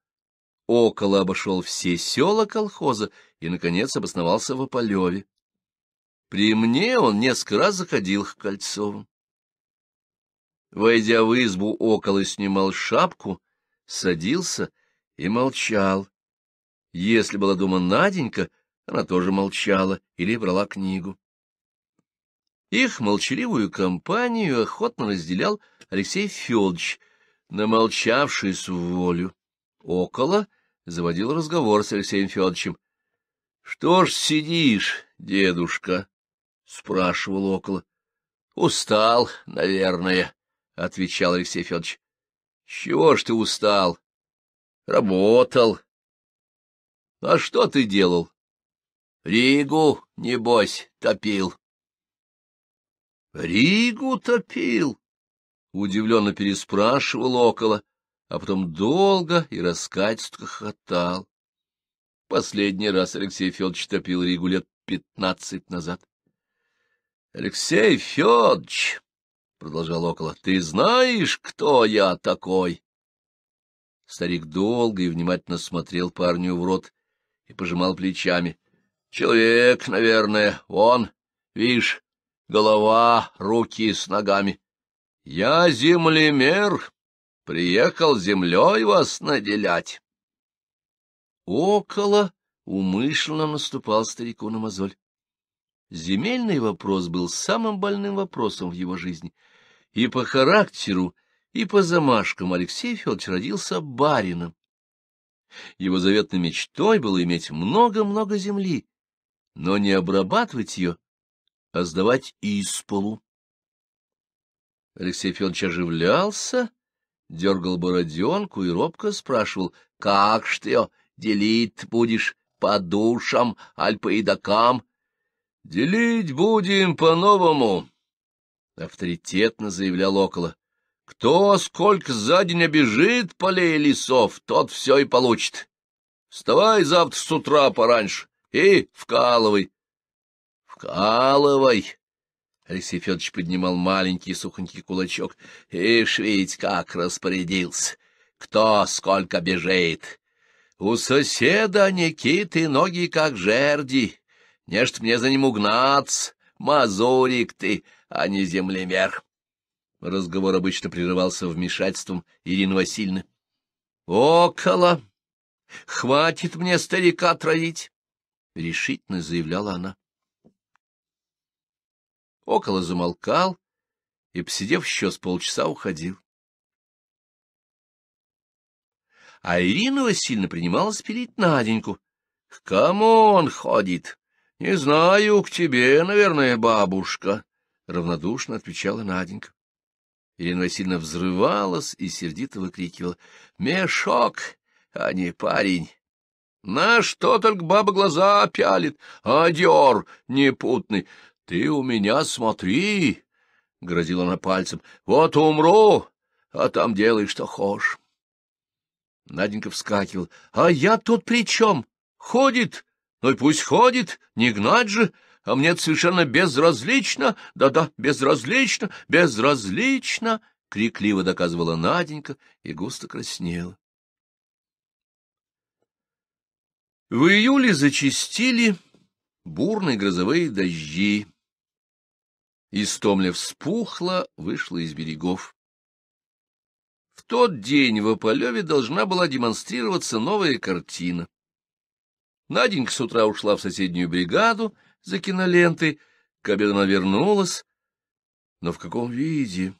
около обошел все села колхоза и, наконец, обосновался в Ополеве. При мне он несколько раз заходил к Кольцовым. Войдя в избу, около снимал шапку, садился и молчал. Если была дома Наденька, она тоже молчала или брала книгу. Их молчаливую компанию охотно разделял Алексей Федорович, намолчавшись в волю. Около заводил разговор с Алексеем Федоровичем. — Что ж сидишь, дедушка? — спрашивал около. — Устал, наверное, — отвечал Алексей Федорович. — Чего ж ты устал? — Работал. — А что ты делал? — Ригу, небось, топил. — Ригу топил? — удивленно переспрашивал около. — а потом долго и раскатисто хохотал. Последний раз Алексей Федорович топил Ригу лет пятнадцать назад. — Алексей Федорович, — продолжал около, — ты знаешь, кто я такой? Старик долго и внимательно смотрел парню в рот и пожимал плечами. — Человек, наверное, он, видишь, голова, руки с ногами. — Я землемер, Приехал землей вас наделять. Около умышленно наступал старику на мозоль. Земельный вопрос был самым больным вопросом в его жизни. И по характеру, и по замашкам Алексей Федорович родился барином. Его заветной мечтой было иметь много-много земли, но не обрабатывать ее, а сдавать исполу. Алексей Федорович оживлялся, дергал бороденку и робко спрашивал, «Как что, делить будешь по душам, аль по едокам?» «Делить будем по-новому», — авторитетно заявлял около. «Кто сколько за день обежит полей лесов, тот все и получит. Вставай завтра с утра пораньше и вкалывай». «Вкалывай!» Алексей Федорович поднимал маленький сухонький кулачок. — Ишь ведь как распорядился! Кто сколько бежит! У соседа Никиты ноги как жерди. Нечто мне за ним угнаться. Мазурик ты, а не землемер. Разговор обычно прерывался вмешательством Ирины Васильевны. — Около! Хватит мне старика травить! — решительно заявляла она около замолкал и, посидев еще с полчаса, уходил. А Ирина Васильевна принималась пилить Наденьку. — К кому он ходит? — Не знаю, к тебе, наверное, бабушка, — равнодушно отвечала Наденька. Ирина Васильевна взрывалась и сердито выкрикивала. — Мешок, а не парень! На что только баба глаза пялит, а непутный. — Ты у меня смотри, — грозила она пальцем, — вот умру, а там делай, что хочешь. Наденька вскакивал. А я тут при чем? Ходит? Ну и пусть ходит, не гнать же, а мне совершенно безразлично, да-да, безразлично, безразлично, — крикливо доказывала Наденька и густо краснела. В июле зачистили бурные грозовые дожди, Истомля спухло вышла из берегов. В тот день в Ополеве должна была демонстрироваться новая картина. Наденька с утра ушла в соседнюю бригаду за кинолентой, к обеду она вернулась. Но в каком виде?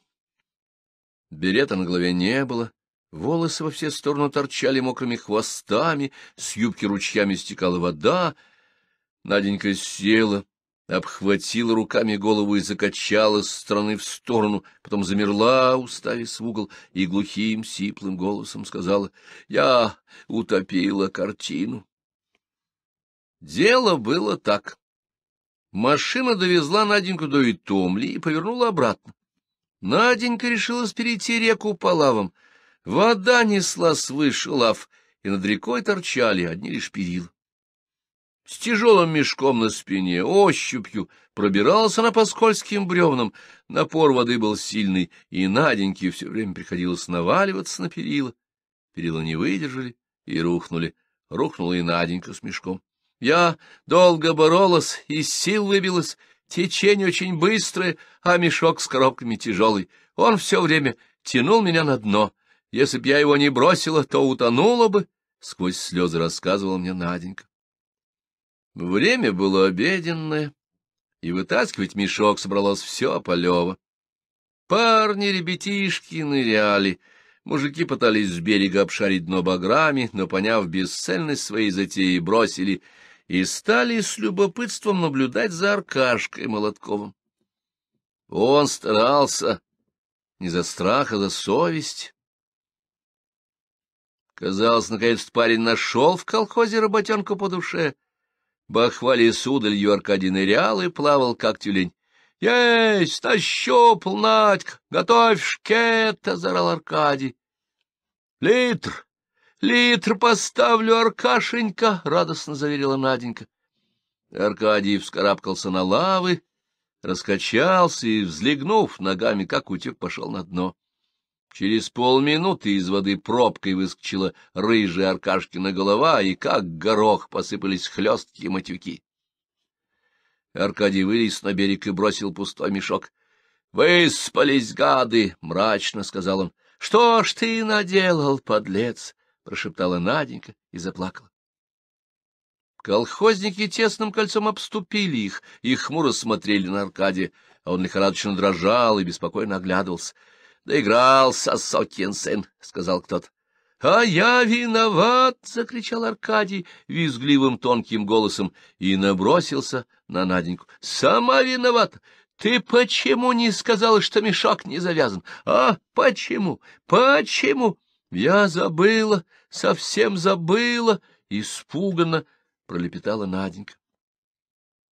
Берета на голове не было, волосы во все стороны торчали мокрыми хвостами, с юбки ручьями стекала вода. Наденька села, обхватила руками голову и закачала с стороны в сторону, потом замерла, уставясь в угол, и глухим, сиплым голосом сказала «Я утопила картину». Дело было так. Машина довезла Наденьку до Итомли и повернула обратно. Наденька решила перейти реку по лавам. Вода несла свыше лав, и над рекой торчали одни лишь перила с тяжелым мешком на спине, ощупью, пробирался она по скользким бревнам. Напор воды был сильный, и Наденьке все время приходилось наваливаться на перила. Перила не выдержали и рухнули. Рухнула и Наденька с мешком. Я долго боролась, и сил выбилась, течение очень быстрое, а мешок с коробками тяжелый. Он все время тянул меня на дно. Если б я его не бросила, то утонула бы, — сквозь слезы рассказывала мне Наденька. Время было обеденное, и вытаскивать мешок собралось все полево. Парни, ребятишки ныряли, мужики пытались с берега обшарить дно баграми, но, поняв бесцельность своей затеи, бросили и стали с любопытством наблюдать за Аркашкой Молотковым. Он старался не за страх, а за совесть. Казалось, наконец парень нашел в колхозе работенку по душе — Бахвали судалью Аркадий нырял и плавал, как тюлень. — Есть! Тащу плнать! Готовь шкета, зарал Аркадий. — Литр! Литр поставлю, Аркашенька! — радостно заверила Наденька. Аркадий вскарабкался на лавы, раскачался и, взлегнув ногами, как утек, пошел на дно. Через полминуты из воды пробкой выскочила рыжая Аркашкина голова, и как горох посыпались хлесткие матюки. Аркадий вылез на берег и бросил пустой мешок. — Выспались, гады! — мрачно сказал он. — Что ж ты наделал, подлец? — прошептала Наденька и заплакала. Колхозники тесным кольцом обступили их и хмуро смотрели на Аркадия, а он лихорадочно дрожал и беспокойно оглядывался. Доигрался сокин сын, — сказал кто-то. — А я виноват! — закричал Аркадий визгливым тонким голосом и набросился на Наденьку. — Сама виновата! Ты почему не сказала, что мешок не завязан? А почему? Почему? Я забыла, совсем забыла, испуганно пролепетала Наденька.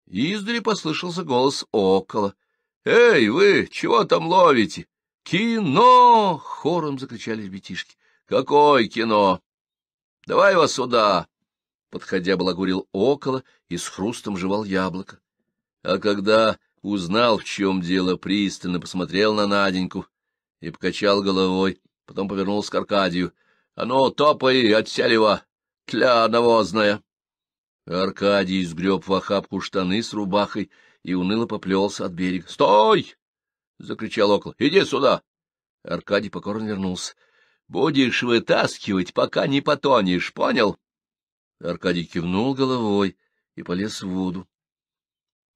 Издали послышался голос около. — Эй, вы, чего там ловите? «Кино!» — хором закричали ребятишки. «Какое кино? Давай его сюда!» Подходя, балагурил около и с хрустом жевал яблоко. А когда узнал, в чем дело, пристально посмотрел на Наденьку и покачал головой, потом повернулся к Аркадию. «Оно «А ну, топай от тля навозная!» Аркадий сгреб в охапку штаны с рубахой и уныло поплелся от берега. «Стой!» — закричал около. — Иди сюда! Аркадий покорно вернулся. — Будешь вытаскивать, пока не потонешь, понял? Аркадий кивнул головой и полез в воду.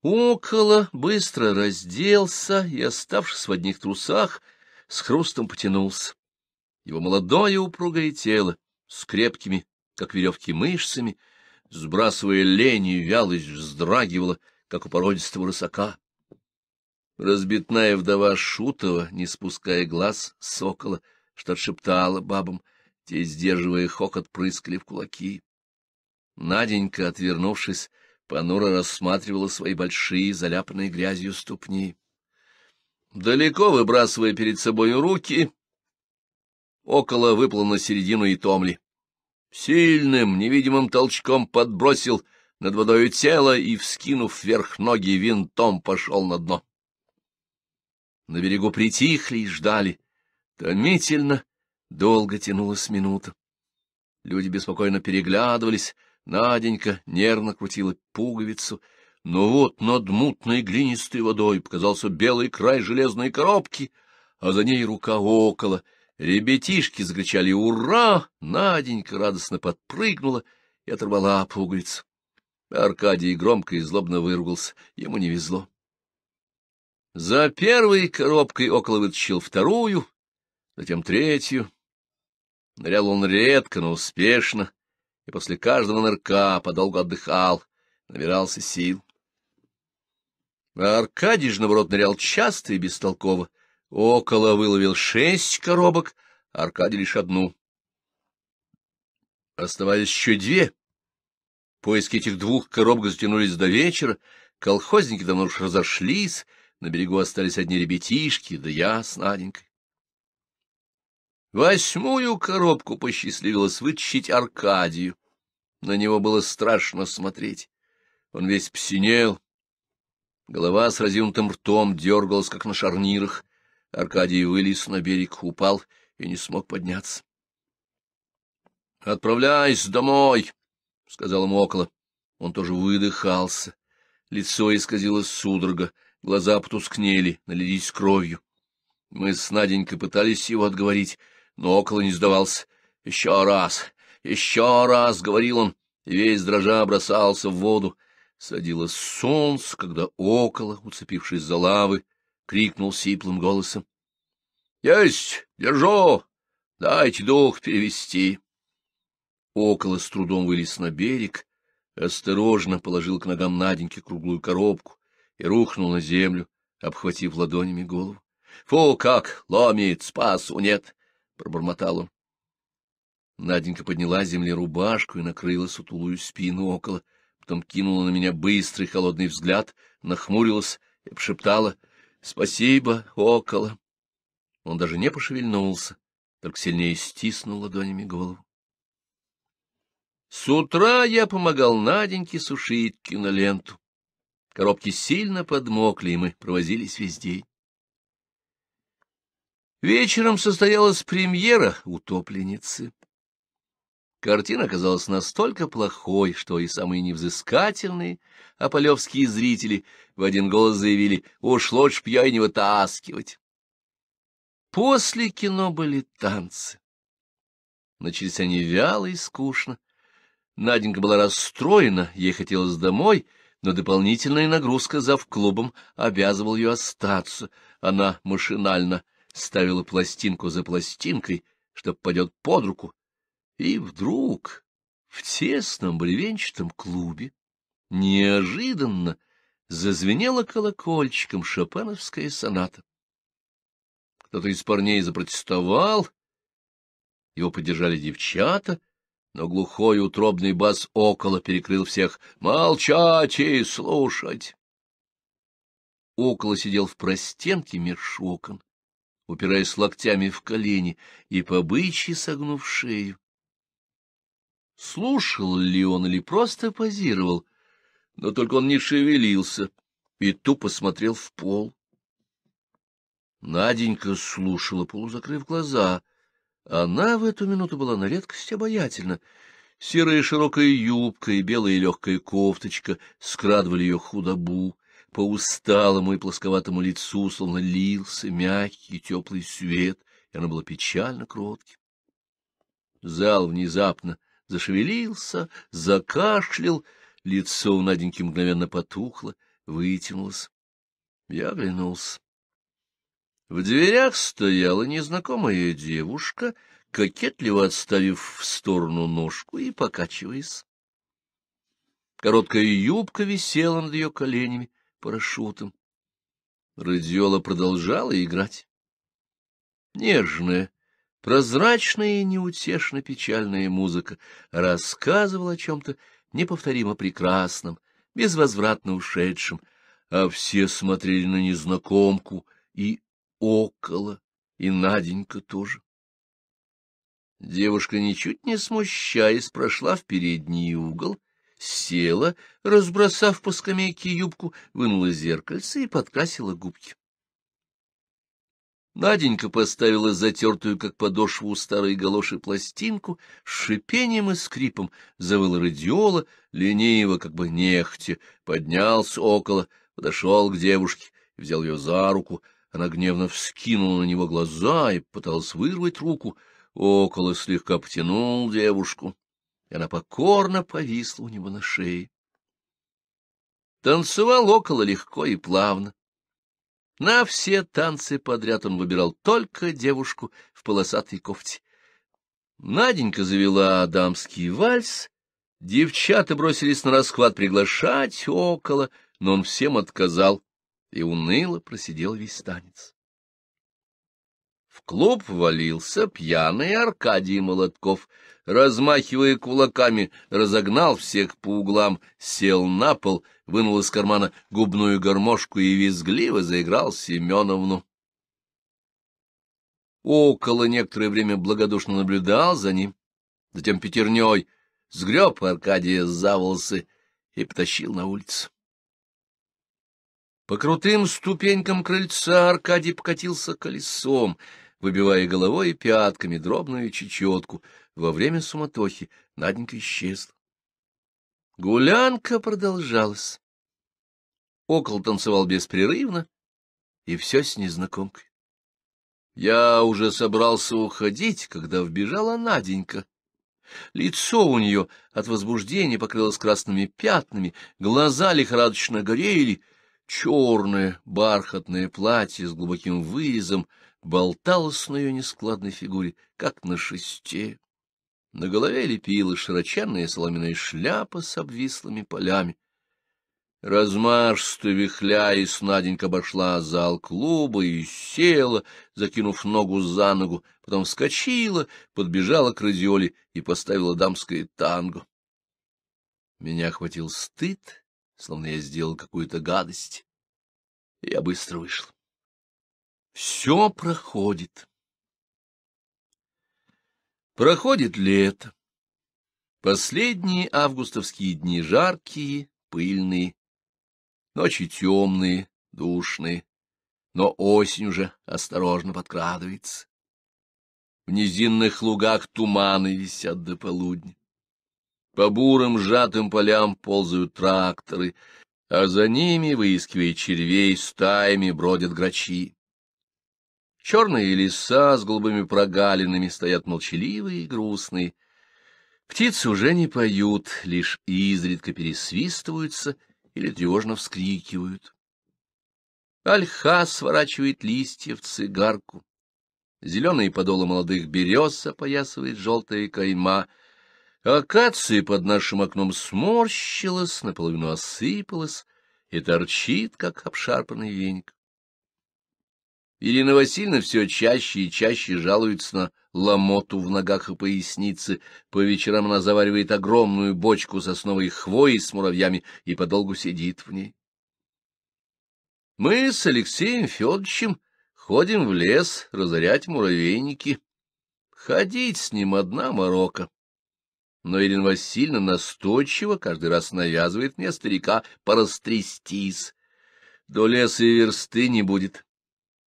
Около быстро разделся и, оставшись в одних трусах, с хрустом потянулся. Его молодое упругое тело с крепкими, как веревки, мышцами, сбрасывая лень и вялость, вздрагивало, как у породистого рысака. Разбитная вдова Шутова, не спуская глаз сокола, что шептала бабам, те, сдерживая хохот, прыскали в кулаки. Наденька, отвернувшись, понуро рассматривала свои большие, заляпанные грязью ступни. Далеко выбрасывая перед собой руки, около выплыл на середину и томли. Сильным, невидимым толчком подбросил над водою тело и, вскинув вверх ноги, винтом пошел на дно на берегу притихли и ждали. Томительно долго тянулась минута. Люди беспокойно переглядывались, Наденька нервно крутила пуговицу, но вот над мутной глинистой водой показался белый край железной коробки, а за ней рука около. Ребятишки закричали «Ура!» Наденька радостно подпрыгнула и оторвала пуговицу. Аркадий громко и злобно выругался. Ему не везло. За первой коробкой около вытащил вторую, затем третью. Нырял он редко, но успешно, и после каждого нырка подолгу отдыхал, набирался сил. А Аркадий же, наоборот, нырял часто и бестолково. Около выловил шесть коробок, а Аркадий лишь одну. Оставались еще две. Поиски этих двух коробок затянулись до вечера, колхозники давно уж разошлись, на берегу остались одни ребятишки, да я с Наденькой. Восьмую коробку посчастливилось вытащить Аркадию. На него было страшно смотреть. Он весь псинел. Голова с разинутым ртом дергалась, как на шарнирах. Аркадий вылез на берег, упал и не смог подняться. — Отправляйся домой, — сказал ему около. Он тоже выдыхался. Лицо исказило судорога. Глаза потускнели, налились кровью. Мы с Наденькой пытались его отговорить, но около не сдавался. «Еще раз! Еще раз!» — говорил он, весь дрожа бросался в воду. Садилось солнце, когда около, уцепившись за лавы, крикнул сиплым голосом. — Есть! Держу! Дайте дух перевести! Около с трудом вылез на берег, осторожно положил к ногам Наденьки круглую коробку, и рухнул на землю, обхватив ладонями голову. — Фу, как! Ломит! Спасу нет! — пробормотал он. Наденька подняла с земли рубашку и накрыла сутулую спину около, потом кинула на меня быстрый холодный взгляд, нахмурилась и пошептала «Спасибо, около». Он даже не пошевельнулся, только сильнее стиснул ладонями голову. С утра я помогал Наденьке сушить киноленту. Коробки сильно подмокли, и мы провозились весь день. Вечером состоялась премьера «Утопленницы». Картина оказалась настолько плохой, что и самые невзыскательные аполевские зрители в один голос заявили «Уж лучше б я и не вытаскивать». После кино были танцы. Начались они вяло и скучно. Наденька была расстроена, ей хотелось домой, но дополнительная нагрузка зав клубом обязывал ее остаться. Она машинально ставила пластинку за пластинкой, что пойдет под руку, и вдруг в тесном бревенчатом клубе неожиданно зазвенела колокольчиком шопеновская соната. Кто-то из парней запротестовал, его поддержали девчата, но глухой утробный бас около перекрыл всех «Молчать и слушать!». Около сидел в простенке меж упираясь локтями в колени и по бычьи согнув шею. Слушал ли он или просто позировал, но только он не шевелился и тупо смотрел в пол. Наденька слушала, полузакрыв глаза — она в эту минуту была на редкость обаятельна. Серая широкая юбка и белая легкая кофточка скрадывали ее худобу. По усталому и плосковатому лицу словно лился мягкий теплый свет, и она была печально кротким. Зал внезапно зашевелился, закашлял, лицо у Наденьки мгновенно потухло, вытянулось. Я оглянулся. В дверях стояла незнакомая девушка, кокетливо отставив в сторону ножку и покачиваясь. Короткая юбка висела над ее коленями парашютом. Радиола продолжала играть. Нежная, прозрачная и неутешно печальная музыка рассказывала о чем-то неповторимо прекрасном, безвозвратно ушедшем, а все смотрели на незнакомку и около, и Наденька тоже. Девушка, ничуть не смущаясь, прошла в передний угол, села, разбросав по скамейке юбку, вынула зеркальце и подкрасила губки. Наденька поставила затертую, как подошву у старой галоши, пластинку, с шипением и скрипом завыл радиола, лениво, как бы нехотя, поднялся около, подошел к девушке, взял ее за руку — она гневно вскинула на него глаза и пыталась вырвать руку. Около слегка потянул девушку, и она покорно повисла у него на шее. Танцевал около легко и плавно. На все танцы подряд он выбирал только девушку в полосатой кофте. Наденька завела адамский вальс, девчата бросились на расхват приглашать около, но он всем отказал, и уныло просидел весь танец. В клуб валился пьяный Аркадий Молотков, размахивая кулаками, разогнал всех по углам, сел на пол, вынул из кармана губную гармошку и визгливо заиграл Семеновну. Около некоторое время благодушно наблюдал за ним, затем пятерней сгреб Аркадия за волосы и потащил на улицу. По крутым ступенькам крыльца Аркадий покатился колесом, выбивая головой и пятками дробную чечетку. Во время суматохи Наденька исчезла. Гулянка продолжалась. Окол танцевал беспрерывно, и все с незнакомкой. Я уже собрался уходить, когда вбежала Наденька. Лицо у нее от возбуждения покрылось красными пятнами, глаза лихорадочно горели — Черное бархатное платье с глубоким вырезом болталось на ее нескладной фигуре, как на шесте. На голове лепила широченная соломенная шляпа с обвислыми полями. Размашисто вихляясь, Наденька обошла зал клуба и села, закинув ногу за ногу, потом вскочила, подбежала к радиоле и поставила дамское танго. Меня охватил стыд словно я сделал какую-то гадость. Я быстро вышел. Все проходит. Проходит лето. Последние августовские дни жаркие, пыльные, ночи темные, душные, но осень уже осторожно подкрадывается. В низинных лугах туманы висят до полудня. По бурым сжатым полям ползают тракторы, а за ними, выискивая червей, стаями бродят грачи. Черные леса с голубыми прогалинами стоят молчаливые и грустные. Птицы уже не поют, лишь изредка пересвистываются или тревожно вскрикивают. Ольха сворачивает листья в цигарку. Зеленые подолы молодых берез опоясывает желтая кайма — Акация под нашим окном сморщилась, наполовину осыпалась и торчит, как обшарпанный веник. Ирина Васильевна все чаще и чаще жалуется на ломоту в ногах и пояснице. По вечерам она заваривает огромную бочку сосновой хвои с муравьями и подолгу сидит в ней. Мы с Алексеем Федоровичем ходим в лес разорять муравейники. Ходить с ним одна морока но Елена Васильевна настойчиво каждый раз навязывает мне старика порастрястись. До леса и версты не будет.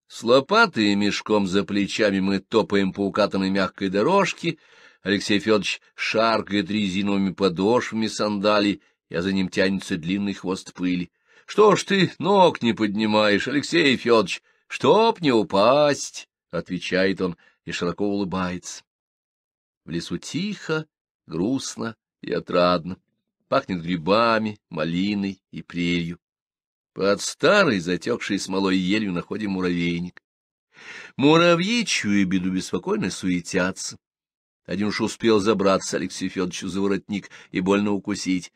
С лопатой и мешком за плечами мы топаем по укатанной мягкой дорожке, Алексей Федорович шаркает резиновыми подошвами сандалий, а за ним тянется длинный хвост пыли. — Что ж ты ног не поднимаешь, Алексей Федорович? Чтоб не упасть! — отвечает он и широко улыбается. В лесу тихо грустно и отрадно, пахнет грибами, малиной и прелью. Под старой затекшей смолой елью находим муравейник. Муравьи, чуя беду, беспокойно суетятся. Один уж успел забраться Алексею Федоровичу за воротник и больно укусить.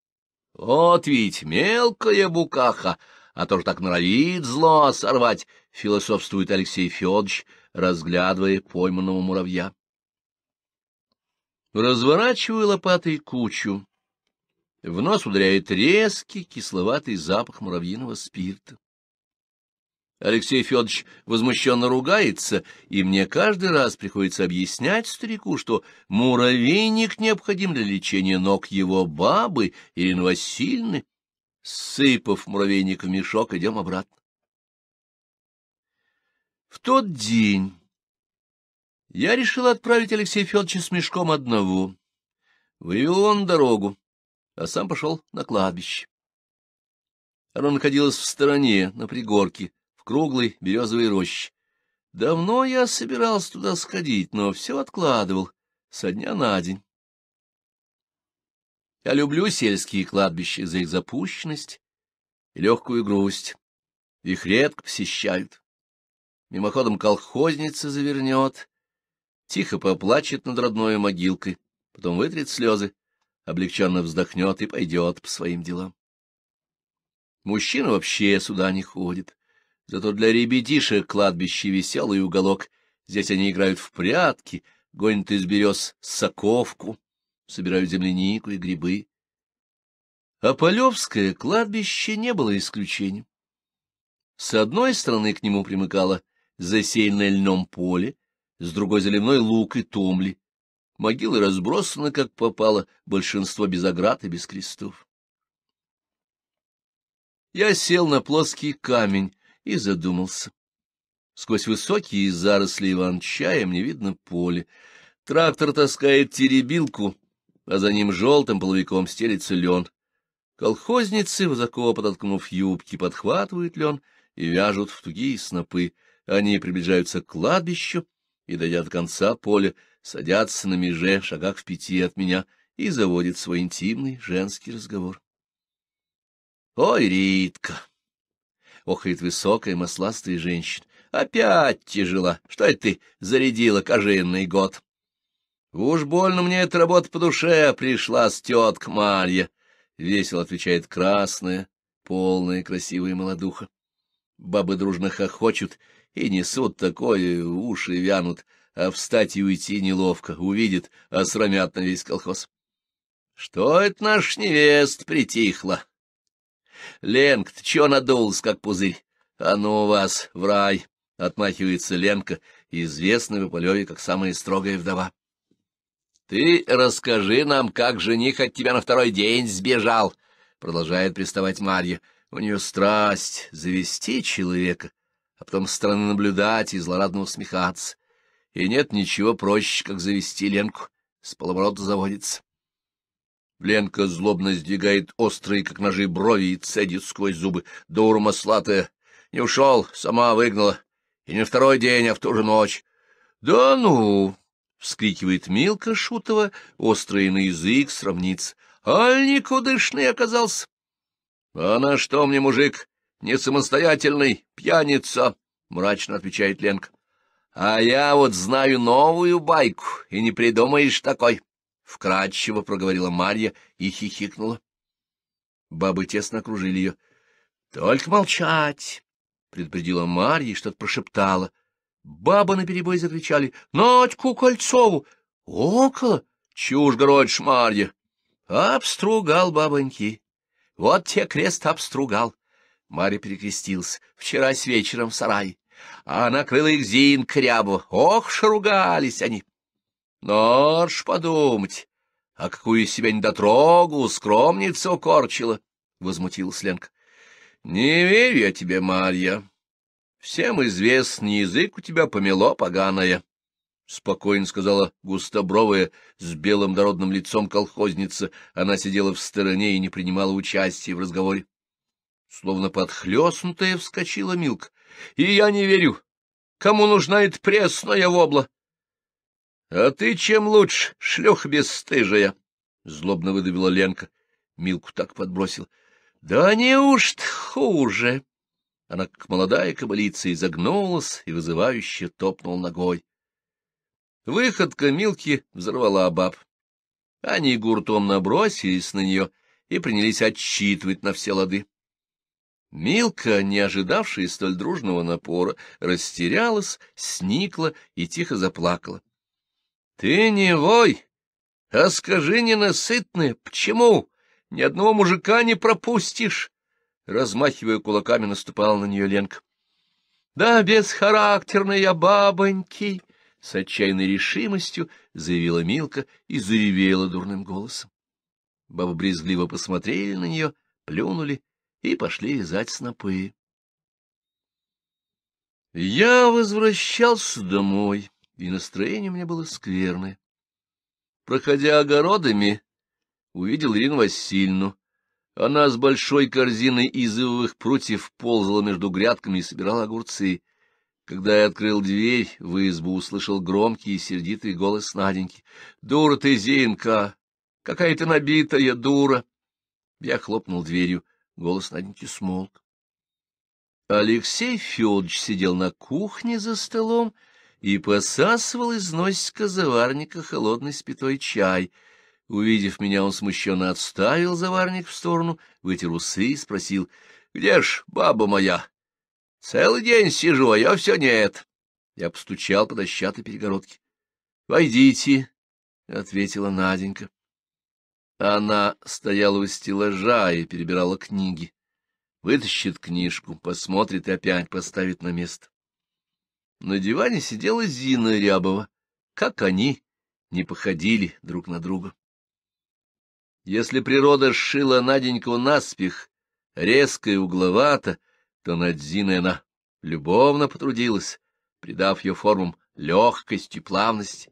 — Вот ведь мелкая букаха, а то ж так норовит зло сорвать, — философствует Алексей Федорович, разглядывая пойманного муравья. Разворачиваю лопатой кучу. В нос ударяет резкий кисловатый запах муравьиного спирта. Алексей Федорович возмущенно ругается, и мне каждый раз приходится объяснять старику, что муравейник необходим для лечения ног его бабы Ирины Васильевны. Сыпав муравейник в мешок, идем обратно. В тот день я решил отправить Алексея Федоровича с мешком одного. Вывел он дорогу, а сам пошел на кладбище. Оно находилось в стороне, на пригорке, в круглой березовой роще. Давно я собирался туда сходить, но все откладывал, со дня на день. Я люблю сельские кладбища за их запущенность и легкую грусть. Их редко посещают. Мимоходом колхозница завернет, тихо поплачет над родной могилкой, потом вытрет слезы, облегченно вздохнет и пойдет по своим делам. Мужчина вообще сюда не ходит, зато для ребятишек кладбище веселый уголок, здесь они играют в прятки, гонят из берез соковку, собирают землянику и грибы. А Полевское кладбище не было исключением. С одной стороны к нему примыкало засеянное льном поле, с другой заливной лук и тумли. Могилы разбросаны, как попало, большинство без оград и без крестов. Я сел на плоский камень и задумался. Сквозь высокие заросли иван-чая мне видно поле. Трактор таскает теребилку, а за ним желтым половиком стелится лен. Колхозницы, высоко подоткнув юбки, подхватывают лен и вяжут в тугие снопы. Они приближаются к кладбищу, и, дойдя до конца поля, садятся на меже, шагах в пяти от меня, и заводит свой интимный женский разговор. «Ой, Ритка!» — охает высокая масластая женщина. «Опять тяжела! Что это ты зарядила коженный год?» «Уж больно мне эта работа по душе пришла с теткой Марья!» — весело отвечает красная, полная, красивая молодуха. Бабы дружно хохочут и несут такое, уши вянут, а встать и уйти неловко, увидит, а срамят на весь колхоз. Что это наш невест притихла? Ленка, ты чего надулась, как пузырь? А ну вас, в рай! — отмахивается Ленка, известная в Полеве как самая строгая вдова. — Ты расскажи нам, как жених от тебя на второй день сбежал, — продолжает приставать Марья. У нее страсть завести человека, а потом странно наблюдать и злорадно усмехаться. И нет ничего проще, как завести Ленку. С полоборота заводится. Ленка злобно сдвигает острые, как ножи, брови и цедит сквозь зубы. Дура маслатая. Не ушел, сама выгнала. И не второй день, а в ту же ночь. Да ну! — вскрикивает Милка Шутова, острый на язык сравнится. — Аль никудышный оказался. — А на что мне, мужик? — Не самостоятельный, пьяница, — мрачно отвечает Ленка. — А я вот знаю новую байку, и не придумаешь такой, — вкратчиво проговорила Марья и хихикнула. Бабы тесно окружили ее. — Только молчать, — предупредила Марья и что-то прошептала. Бабы наперебой закричали. — Надьку Кольцову! — Около! Чушь городишь, Марья! Обстругал бабоньки. Вот те крест обстругал. Марья перекрестился. Вчера с вечером в сарай. А накрыла их Зин крябу. Ох, шаругались они. Но ж подумать, а какую из себя недотрогу, скромницу корчила, — возмутилась Ленка. — Не верю я тебе, Марья. Всем известный язык у тебя помело поганое, — спокойно сказала густобровая с белым дородным лицом колхозница. Она сидела в стороне и не принимала участия в разговоре. Словно подхлестнутая вскочила Милк. — И я не верю. Кому нужна эта пресная вобла? — А ты чем лучше, шлюх бесстыжая? — злобно выдавила Ленка. Милку так подбросил. — Да неужто хуже? Она, как молодая кобылица, изогнулась и вызывающе топнул ногой. Выходка Милки взорвала баб. Они гуртом набросились на нее и принялись отчитывать на все лады. Милка, не ожидавшая столь дружного напора, растерялась, сникла и тихо заплакала. — Ты не вой, а скажи ненасытное, почему? Ни одного мужика не пропустишь! Размахивая кулаками, наступала на нее Ленка. — Да, бесхарактерная я бабоньки! — с отчаянной решимостью заявила Милка и заревела дурным голосом. Бабы брезгливо посмотрели на нее, плюнули и пошли вязать снопы. Я возвращался домой, и настроение у меня было скверное. Проходя огородами, увидел Ирину Васильевну. Она с большой корзиной изывовых прутьев ползала между грядками и собирала огурцы. Когда я открыл дверь, в избу услышал громкий и сердитый голос Наденьки. — Дура ты, Зинка! Какая ты набитая дура! Я хлопнул дверью. Голос Наденьки смолк. Алексей Федорович сидел на кухне за столом и посасывал из носика заварника холодный спитой чай. Увидев меня, он смущенно отставил заварник в сторону, вытер усы и спросил, — Где ж баба моя? — Целый день сижу, а ее все нет. Я постучал по дощатой перегородке. — Войдите, — ответила Наденька. Она стояла у стеллажа и перебирала книги. Вытащит книжку, посмотрит и опять поставит на место. На диване сидела Зина Рябова. Как они не походили друг на друга. Если природа сшила Наденьку наспех, резко и угловато, то над Зиной она любовно потрудилась, придав ее формам легкость и плавность.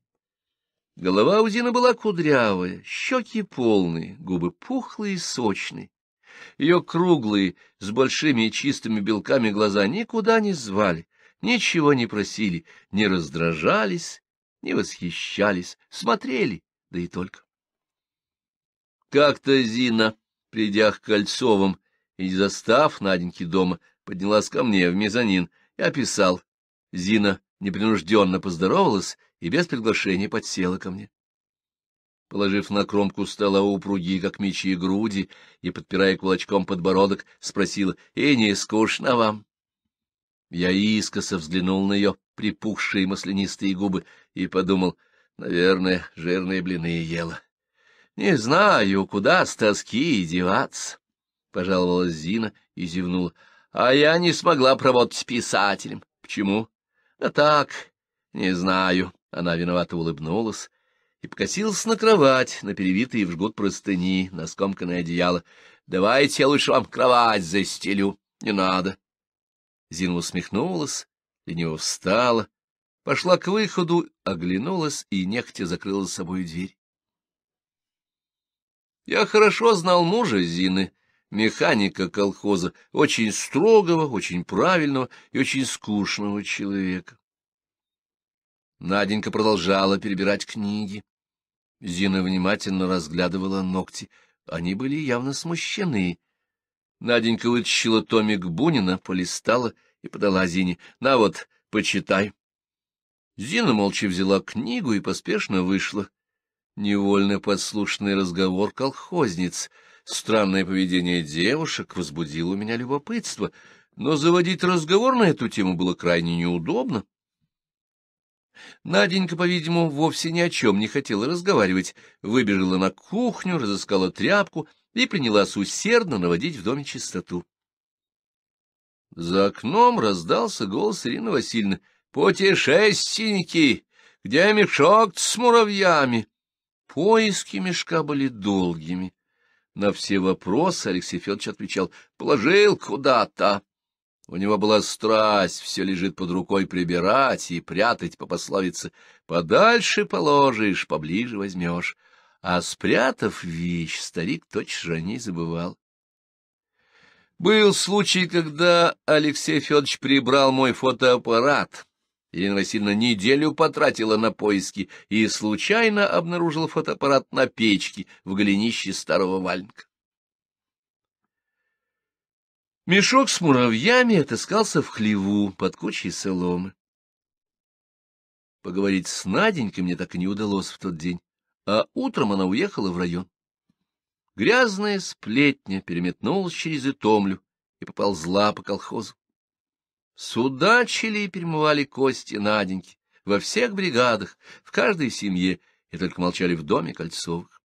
Голова у Зины была кудрявая, щеки полные, губы пухлые и сочные. Ее круглые, с большими чистыми белками глаза никуда не звали, ничего не просили, не раздражались, не восхищались, смотрели, да и только. Как-то Зина, придя к Кольцовым и застав Наденьки дома, поднялась ко мне в мезонин. и описал. Зина непринужденно поздоровалась и без приглашения подсела ко мне. Положив на кромку стола упругие, как мечи, груди и, подпирая кулачком подбородок, спросила, «И «Э, не скучно вам?» Я искоса взглянул на ее припухшие маслянистые губы и подумал, наверное, жирные блины ела. «Не знаю, куда с тоски деваться», — пожаловалась Зина и зевнула. «А я не смогла проработать писателем. Почему?» «Да так, не знаю. Она виновато улыбнулась и покосилась на кровать, на перевитые в жгут простыни, на скомканное одеяло. — Давайте я лучше вам кровать застелю. Не надо. Зина усмехнулась, лениво встала, пошла к выходу, оглянулась и нехотя закрыла за собой дверь. Я хорошо знал мужа Зины, механика колхоза, очень строгого, очень правильного и очень скучного человека. Наденька продолжала перебирать книги. Зина внимательно разглядывала ногти. Они были явно смущены. Наденька вытащила томик Бунина, полистала и подала Зине. — На вот, почитай. Зина молча взяла книгу и поспешно вышла. Невольно подслушанный разговор колхозниц, странное поведение девушек возбудило у меня любопытство, но заводить разговор на эту тему было крайне неудобно. Наденька, по-видимому, вовсе ни о чем не хотела разговаривать, выбежала на кухню, разыскала тряпку и принялась усердно наводить в доме чистоту. За окном раздался голос Ирины Васильевны. — Путешественники! Где мешок с муравьями? Поиски мешка были долгими. На все вопросы Алексей Федорович отвечал — положил куда-то. У него была страсть, все лежит под рукой прибирать и прятать по пословице «подальше положишь, поближе возьмешь». А спрятав вещь, старик точно о ней забывал. Был случай, когда Алексей Федорович прибрал мой фотоаппарат. Ирина Васильевна неделю потратила на поиски и случайно обнаружила фотоаппарат на печке в голенище старого вальника. Мешок с муравьями отыскался в хлеву под кучей соломы. Поговорить с Наденькой мне так и не удалось в тот день, а утром она уехала в район. Грязная сплетня переметнулась через Итомлю и поползла по колхозу. Судачили и перемывали кости Наденьки во всех бригадах, в каждой семье, и только молчали в доме Кольцовых.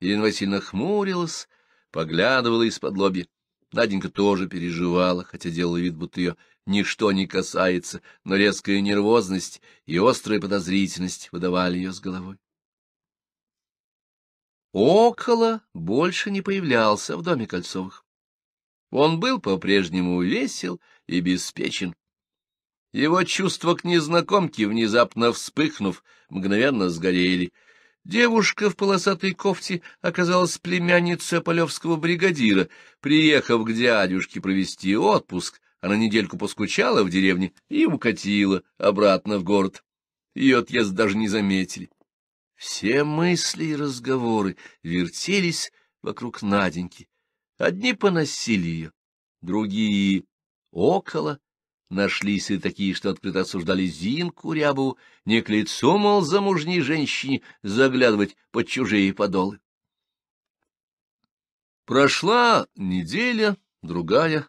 Ирина Васильевна хмурилась, поглядывала из-под лобья. Наденька тоже переживала, хотя делала вид, будто ее ничто не касается, но резкая нервозность и острая подозрительность выдавали ее с головой. Около больше не появлялся в доме Кольцовых. Он был по-прежнему весел и беспечен. Его чувства к незнакомке, внезапно вспыхнув, мгновенно сгорели — Девушка в полосатой кофте оказалась племянницей Полевского бригадира. Приехав к дядюшке провести отпуск, она недельку поскучала в деревне и укатила обратно в город. Ее отъезд даже не заметили. Все мысли и разговоры вертелись вокруг Наденьки. Одни поносили ее, другие — около, Нашлись и такие, что открыто осуждали Зинку Рябову, не к лицу, мол, замужней женщине заглядывать под чужие подолы. Прошла неделя, другая,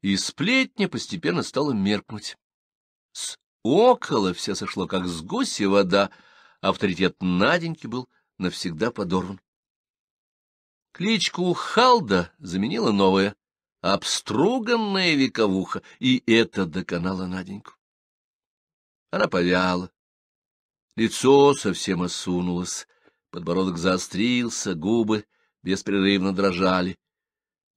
и сплетня постепенно стала меркнуть. С около все сошло, как с гуси вода, авторитет Наденьки был навсегда подорван. Кличку Халда заменила новая обструганная вековуха, и это доконало Наденьку. Она повяла. Лицо совсем осунулось, подбородок заострился, губы беспрерывно дрожали.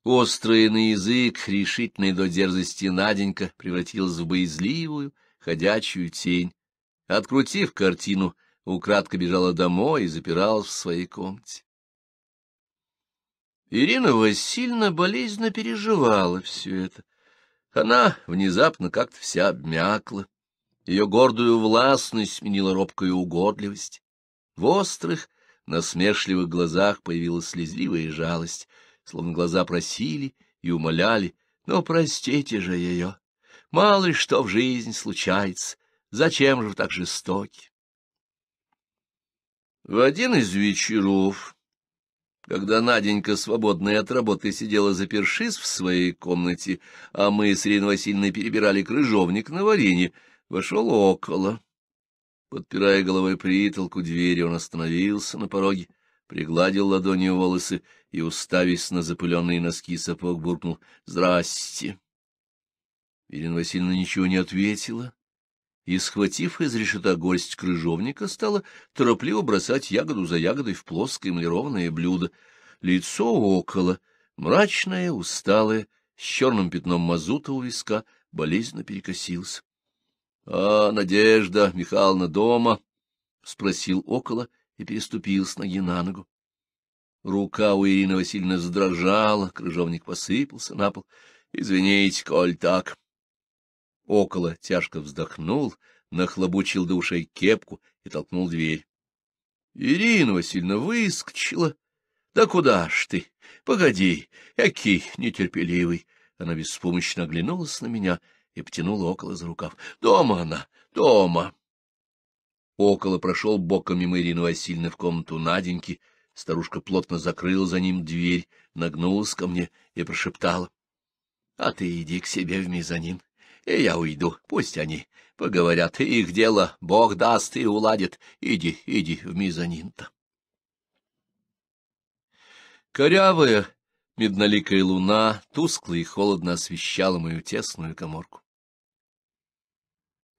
Острый на язык, решительный до дерзости Наденька превратилась в боязливую, ходячую тень. Открутив картину, украдко бежала домой и запиралась в своей комнате. Ирина Васильевна болезненно переживала все это. Она внезапно как-то вся обмякла. Ее гордую властность сменила робкая угодливость. В острых, насмешливых глазах появилась слезливая жалость, словно глаза просили и умоляли, но «Ну, простите же ее, мало ли что в жизни случается, зачем же вы так жестоки? В один из вечеров когда Наденька, свободная от работы, сидела запершись в своей комнате, а мы с Ириной Васильевной перебирали крыжовник на варенье, вошел около. Подпирая головой притолку двери, он остановился на пороге, пригладил ладонью волосы и, уставясь на запыленные носки сапог, буркнул «Здрасте». Ирина Васильевна ничего не ответила, и, схватив из решета горсть крыжовника, стала торопливо бросать ягоду за ягодой в плоское эмалированное блюдо. Лицо около, мрачное, усталое, с черным пятном мазута у виска, болезненно перекосилось. — А Надежда Михайловна дома? — спросил около и переступил с ноги на ногу. Рука у Ирины Васильевны задрожала, крыжовник посыпался на пол. — Извините, коль так около тяжко вздохнул, нахлобучил до ушей кепку и толкнул дверь. — Ирина Васильевна выскочила. — Да куда ж ты? Погоди, який нетерпеливый. Она беспомощно оглянулась на меня и потянула около за рукав. — Дома она, дома. Около прошел боком мимо Ирины Васильевны в комнату Наденьки. Старушка плотно закрыла за ним дверь, нагнулась ко мне и прошептала. — А ты иди к себе в мезонин и я уйду. Пусть они поговорят, их дело Бог даст и уладит. Иди, иди в мезонин-то. Корявая медноликая луна тускло и холодно освещала мою тесную коморку.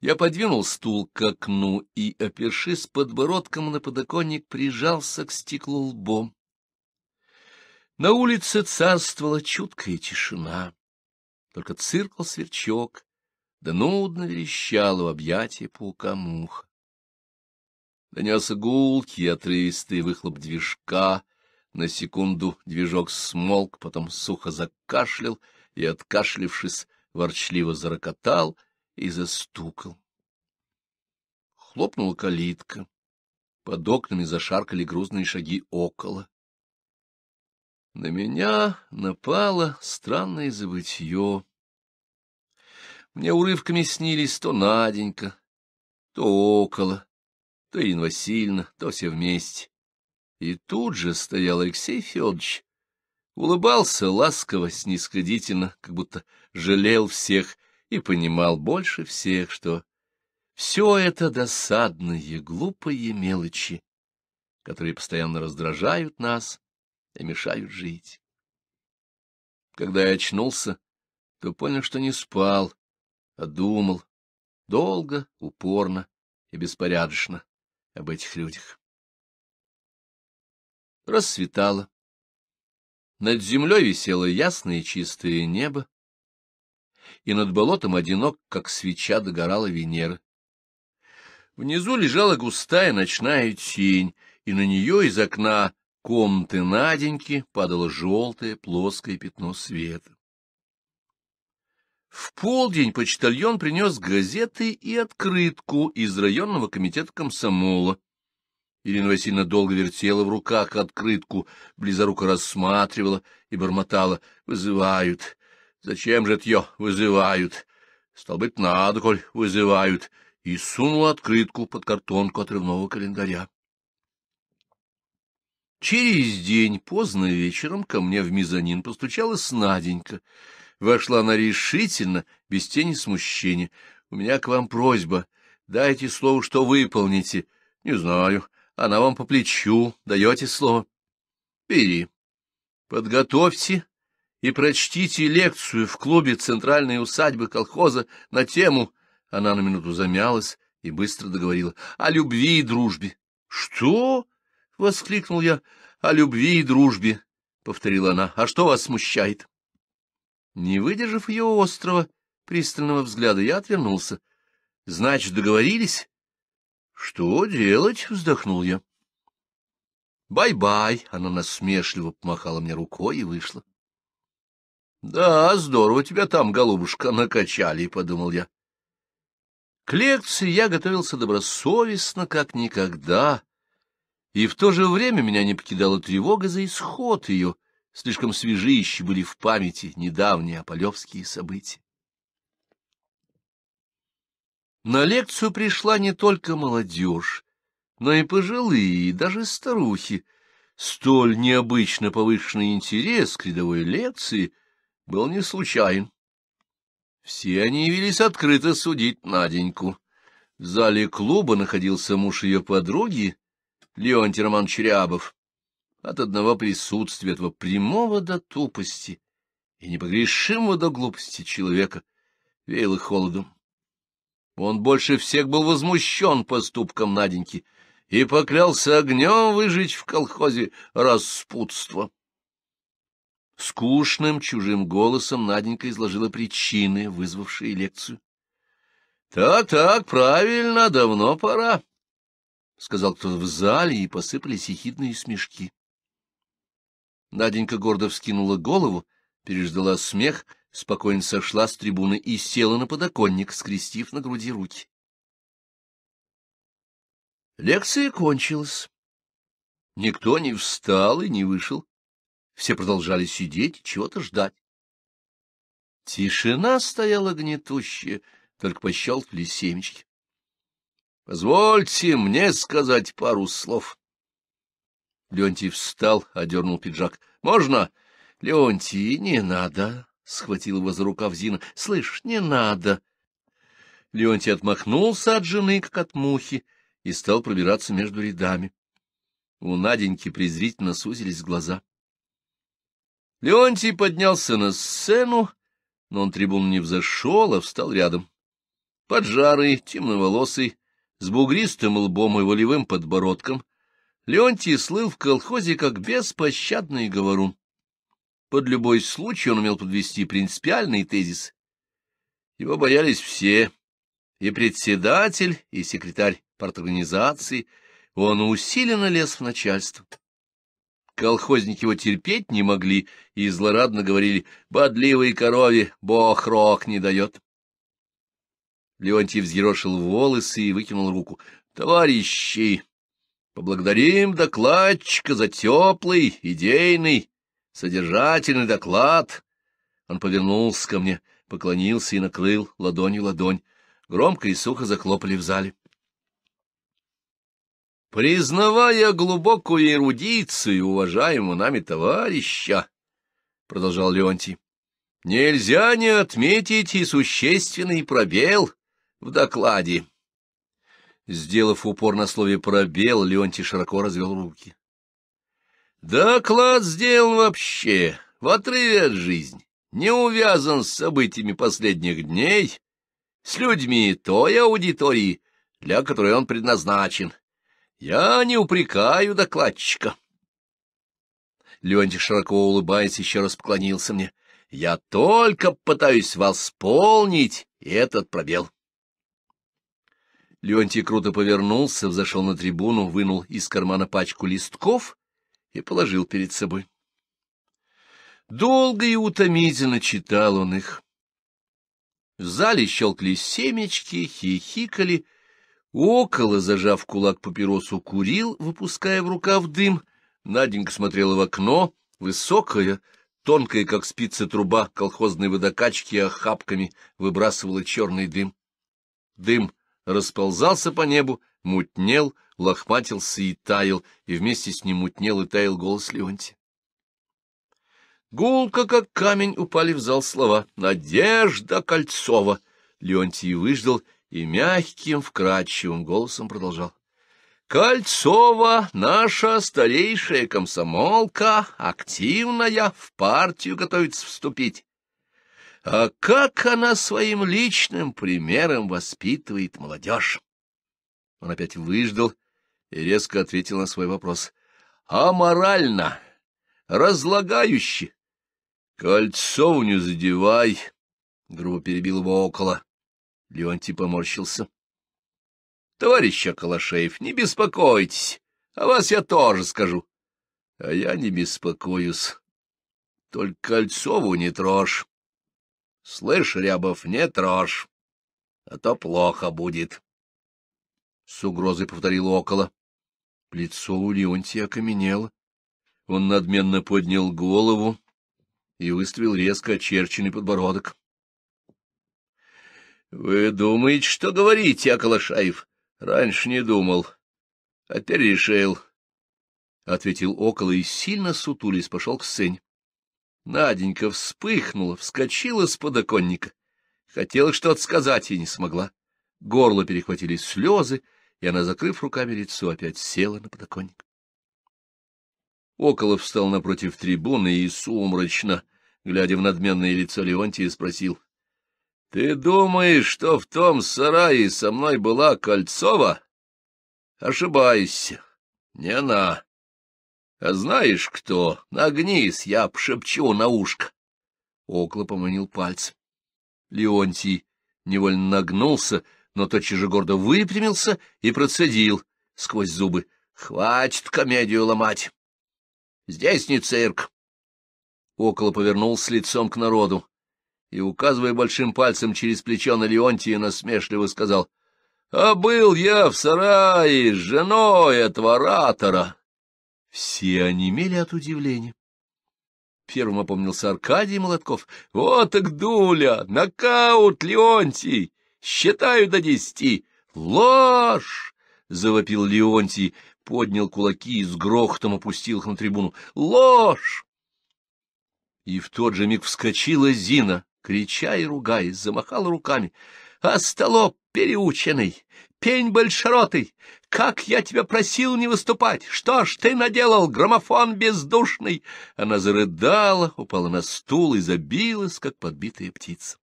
Я подвинул стул к окну и, опершись подбородком на подоконник, прижался к стеклу лбом. На улице царствовала чуткая тишина. Только циркал сверчок, да нудно верещала в объятии паука муха. Донес гулкий, отрывистый выхлоп движка. На секунду движок смолк, потом сухо закашлял и, откашлившись, ворчливо зарокотал и застукал. Хлопнула калитка. Под окнами зашаркали грузные шаги около. На меня напало странное забытье. Мне урывками снились то Наденька, то около, то Ирина Васильевна, то все вместе. И тут же стоял Алексей Федорович, улыбался ласково, снисходительно, как будто жалел всех и понимал больше всех, что все это досадные, глупые мелочи, которые постоянно раздражают нас и мешают жить. Когда я очнулся, то понял, что не спал, а думал долго, упорно и беспорядочно об этих людях. Рассветало. Над землей висело ясное чистое небо, и над болотом одинок, как свеча, догорала Венера. Внизу лежала густая ночная тень, и на нее из окна комнаты Наденьки падало желтое плоское пятно света. В полдень почтальон принес газеты и открытку из районного комитета комсомола. Ирина Васильевна долго вертела в руках открытку, близоруко рассматривала и бормотала. «Вызывают. Зачем же это вызывают? Стал быть, надо, коль вызывают». И сунула открытку под картонку отрывного календаря. Через день поздно вечером ко мне в мезонин постучалась Наденька — Вошла она решительно, без тени смущения. — У меня к вам просьба. Дайте слово, что выполните. — Не знаю. Она вам по плечу. Даете слово? — Бери. — Подготовьте и прочтите лекцию в клубе Центральной усадьбы колхоза на тему... Она на минуту замялась и быстро договорила. — О любви и дружбе. — Что? — воскликнул я. — О любви и дружбе, — повторила она. — А что вас смущает? — не выдержав ее острого, пристального взгляда, я отвернулся. — Значит, договорились? — Что делать? — вздохнул я. «Бай-бай!» — она насмешливо помахала мне рукой и вышла. «Да, здорово тебя там, голубушка, накачали», — подумал я. К лекции я готовился добросовестно, как никогда, и в то же время меня не покидала тревога за исход ее — слишком свежи еще были в памяти недавние ополевские события. На лекцию пришла не только молодежь, но и пожилые, и даже старухи. Столь необычно повышенный интерес к рядовой лекции был не случайен. Все они явились открыто судить Наденьку. В зале клуба находился муж ее подруги, Леонтий Роман Черябов. От одного присутствия, этого прямого до тупости и непогрешимого до глупости человека веяло холодом. Он больше всех был возмущен поступком Наденьки и поклялся огнем выжечь в колхозе распутство. Скучным чужим голосом Наденька изложила причины, вызвавшие лекцию. «Так, — Так-так, правильно, давно пора, — сказал кто-то в зале, и посыпались ехидные смешки. Наденька гордо вскинула голову, переждала смех, спокойно сошла с трибуны и села на подоконник, скрестив на груди руки. Лекция кончилась. Никто не встал и не вышел. Все продолжали сидеть чего-то ждать. Тишина стояла гнетущая, только пощелкали семечки. — Позвольте мне сказать пару слов. Леонтий встал, одернул пиджак. — Можно? — Леонтий, не надо, — схватил его за рукав Зина. — Слышь, не надо. Леонтий отмахнулся от жены, как от мухи, и стал пробираться между рядами. У Наденьки презрительно сузились глаза. Леонтий поднялся на сцену, но он трибун не взошел, а встал рядом. Поджарый, темноволосый, с бугристым лбом и волевым подбородком, Леонтий слыл в колхозе как беспощадный говорун. Под любой случай он умел подвести принципиальный тезис. Его боялись все — и председатель, и секретарь парторганизации. Он усиленно лез в начальство. Колхозники его терпеть не могли и злорадно говорили «бодливой корове бог рок не дает». Леонтий взъерошил волосы и выкинул руку. «Товарищи, Поблагодарим докладчика за теплый, идейный, содержательный доклад. Он повернулся ко мне, поклонился и накрыл ладонью ладонь. Громко и сухо захлопали в зале. Признавая глубокую эрудицию уважаемого нами товарища, — продолжал Леонтий, — нельзя не отметить и существенный пробел в докладе. Сделав упор на слове «пробел», Леонтий широко развел руки. «Доклад сделан вообще, в отрыве от жизни, не увязан с событиями последних дней, с людьми той аудитории, для которой он предназначен. Я не упрекаю докладчика». Леонтий, широко улыбаясь, еще раз поклонился мне. «Я только пытаюсь восполнить этот пробел». Леонтий круто повернулся, взошел на трибуну, вынул из кармана пачку листков и положил перед собой. Долго и утомительно читал он их. В зале щелкли семечки, хихикали. Около, зажав кулак папиросу, курил, выпуская в рукав дым. Наденька смотрела в окно, высокая, тонкая, как спица труба колхозной водокачки, охапками выбрасывала черный дым. Дым расползался по небу, мутнел, лохматился и таял, и вместе с ним мутнел и таял голос Леонти. Гулко, как камень, упали в зал слова «Надежда Кольцова!» Леонтий выждал и мягким, вкрадчивым голосом продолжал. Кольцова, наша старейшая комсомолка, активная, в партию готовится вступить. А как она своим личным примером воспитывает молодежь? Он опять выждал и резко ответил на свой вопрос. Аморально, разлагающе. Кольцо у не задевай, — грубо перебил его около. Леонтий поморщился. — Товарищ Акалашеев, не беспокойтесь, о вас я тоже скажу. — А я не беспокоюсь. Только Кольцову не трожь. Слышь, Рябов, не трожь, а то плохо будет. С угрозой повторил около. Лицо у Леонтия окаменело. Он надменно поднял голову и выставил резко очерченный подбородок. — Вы думаете, что говорите, Акалашаев? Раньше не думал, а теперь решил. — ответил около и сильно сутулись пошел к сцене. Наденька вспыхнула, вскочила с подоконника. Хотела что-то сказать и не смогла. Горло перехватили слезы, и она, закрыв руками лицо, опять села на подоконник. Околов встал напротив трибуны и сумрачно, глядя в надменное лицо Леонтия, спросил. — Ты думаешь, что в том сарае со мной была Кольцова? — Ошибаюсь, Не она. А знаешь кто? Нагнись, я пшепчу на ушко. Окла поманил пальцем. Леонтий невольно нагнулся, но тотчас же гордо выпрямился и процедил сквозь зубы. — Хватит комедию ломать! Здесь не цирк! Около повернулся лицом к народу и, указывая большим пальцем через плечо на Леонтия, насмешливо сказал. — А был я в сарае с женой этого оратора! Все онемели от удивления. Первым опомнился Аркадий Молотков. — Вот так дуля! Нокаут, Леонтий! Считаю до десяти! Ложь! — завопил Леонтий, поднял кулаки и с грохотом опустил их на трибуну. — Ложь! И в тот же миг вскочила Зина, крича и ругаясь, замахала руками. «А — Остолоп переученный! пень большеротый! Как я тебя просил не выступать! Что ж ты наделал, граммофон бездушный!» Она зарыдала, упала на стул и забилась, как подбитая птица.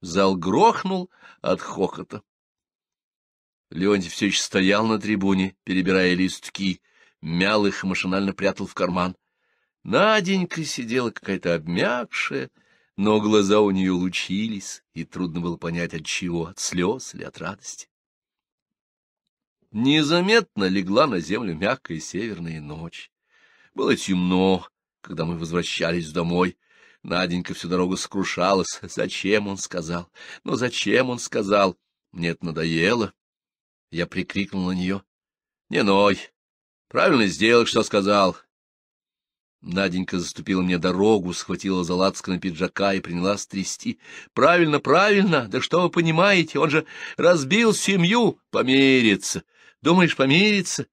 Зал грохнул от хохота. Леонтьев все еще стоял на трибуне, перебирая листки, мял их и машинально прятал в карман. Наденька сидела какая-то обмякшая, но глаза у нее лучились, и трудно было понять, от чего, от слез или от радости. Незаметно легла на землю мягкая северная ночь. Было темно, когда мы возвращались домой. Наденька всю дорогу скрушалась. Зачем он сказал? Ну, зачем он сказал? Мне это надоело. Я прикрикнул на нее. Не ной. Правильно сделал, что сказал. Наденька заступила мне дорогу, схватила за лацкана пиджака и принялась трясти. — Правильно, правильно, да что вы понимаете, он же разбил семью, помирится. Думаешь, помириться?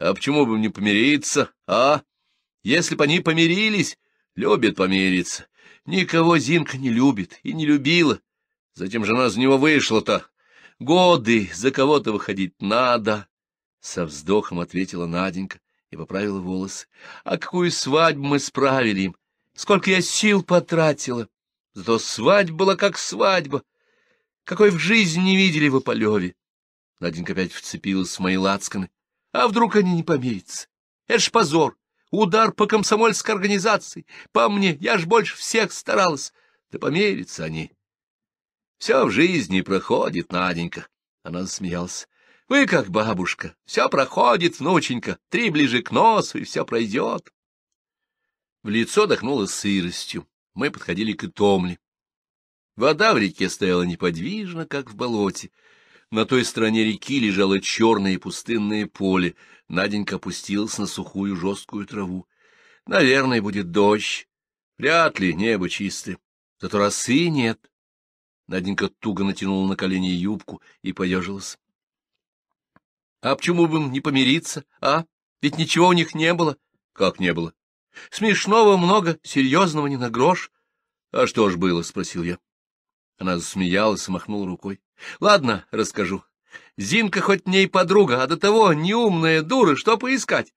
А почему бы мне помириться, а? Если бы они помирились, любит помириться. Никого Зинка не любит и не любила. Затем же она за него вышла-то. Годы за кого-то выходить надо. Со вздохом ответила Наденька и поправила волосы. А какую свадьбу мы справили им? Сколько я сил потратила! Зато свадьба была как свадьба. Какой в жизни не видели вы Полеве. Наденька опять вцепилась в мои лацканы. А вдруг они не помирятся? Это ж позор! Удар по комсомольской организации, по мне, я ж больше всех старалась. Да помирятся они. Все в жизни проходит, Наденька. Она засмеялась. Вы как бабушка, все проходит, внученька, три ближе к носу, и все пройдет. В лицо дохнуло сыростью. Мы подходили к томле. Вода в реке стояла неподвижно, как в болоте. На той стороне реки лежало черное пустынное поле. Наденька опустилась на сухую жесткую траву. Наверное, будет дождь. Вряд ли небо чистое. Зато росы нет. Наденька туго натянула на колени юбку и поежилась. — А почему бы им не помириться, а? Ведь ничего у них не было. — Как не было? — Смешного много, серьезного не на грош. — А что ж было? — спросил я. Она засмеялась и махнула рукой. Ладно, расскажу. Зинка хоть мне и подруга, а до того неумная дура, что поискать.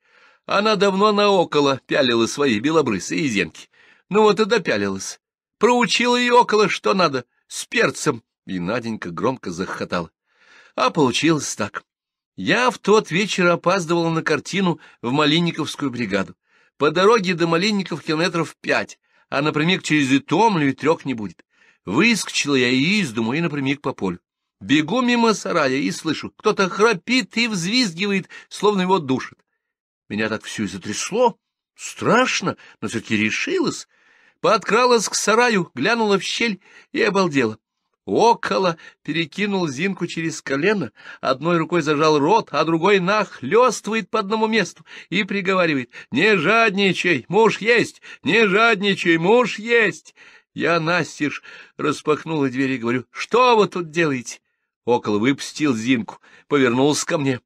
Она давно наоколо пялила свои белобрысы и зенки. Ну вот и допялилась. Проучила и около, что надо, с перцем. И Наденька громко захохотала. А получилось так. Я в тот вечер опаздывала на картину в Малинниковскую бригаду. По дороге до Малинников километров пять, а напрямик через Итомлю и трех не будет. Выскочила я из дому, и напрямик по полю. Бегу мимо сарая и слышу, кто-то храпит и взвизгивает, словно его душит. Меня так всю и затрясло. Страшно, но все-таки решилась. Подкралась к сараю, глянула в щель и обалдела. Около перекинул Зинку через колено, одной рукой зажал рот, а другой нахлёстывает по одному месту и приговаривает «Не жадничай, муж есть! Не жадничай, муж есть!» Я настежь распахнула дверь и говорю «Что вы тут делаете?» Около выпустил Зинку, повернулся ко мне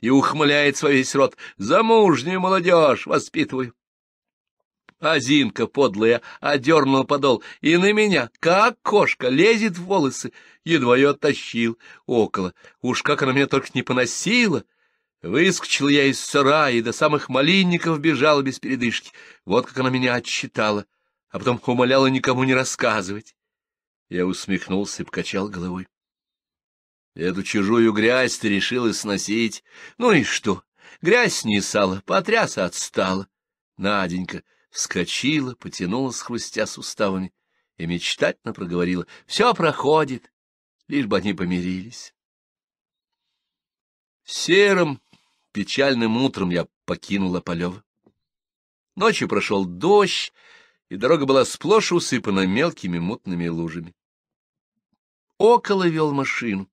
и ухмыляется во весь рот. Замужнюю молодежь воспитываю. А Зинка, подлая, одернула подол, и на меня, как кошка, лезет в волосы. Едва ее оттащил около. Уж как она меня только не поносила! Выскочил я из сарая и до самых малинников бежал без передышки. Вот как она меня отчитала, а потом умоляла никому не рассказывать. Я усмехнулся и покачал головой. Эту чужую грязь ты решила сносить. Ну и что? Грязь не потряса отстала. Наденька вскочила, потянулась, хрустя суставами, и мечтательно проговорила. Все проходит, лишь бы они помирились. Серым, печальным утром я покинула Полева. Ночью прошел дождь, и дорога была сплошь усыпана мелкими мутными лужами. Около вел машину.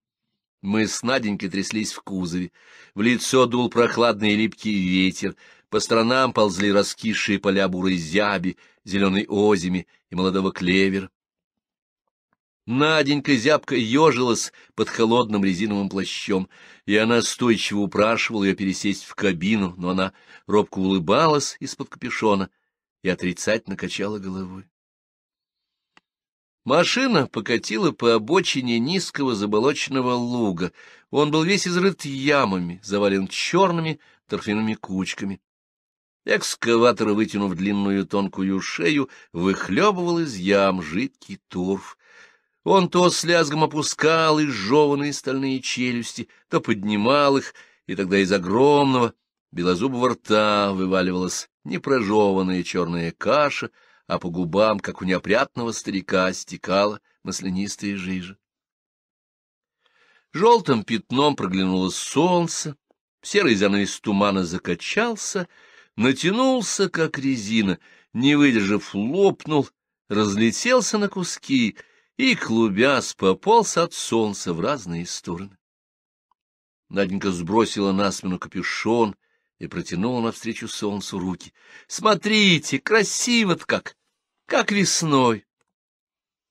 Мы с Наденькой тряслись в кузове. В лицо дул прохладный липкий ветер. По сторонам ползли раскисшие поля бурой зяби, зеленой озими и молодого клевер. Наденька зябко ежилась под холодным резиновым плащом, и она стойчиво упрашивала ее пересесть в кабину, но она робко улыбалась из-под капюшона и отрицательно качала головой. Машина покатила по обочине низкого заболоченного луга. Он был весь изрыт ямами, завален черными торфяными кучками. Экскаватор, вытянув длинную тонкую шею, выхлебывал из ям жидкий торф. Он то с лязгом опускал изжеванные стальные челюсти, то поднимал их, и тогда из огромного белозубого рта вываливалась непрожеванная черная каша — а по губам, как у неопрятного старика, стекала маслянистая жижа. Желтым пятном проглянуло солнце, серый занавес тумана закачался, натянулся, как резина, не выдержав, лопнул, разлетелся на куски и, клубясь, пополз от солнца в разные стороны. Наденька сбросила на спину капюшон и протянула навстречу солнцу руки. — Смотрите, красиво-то как! как весной.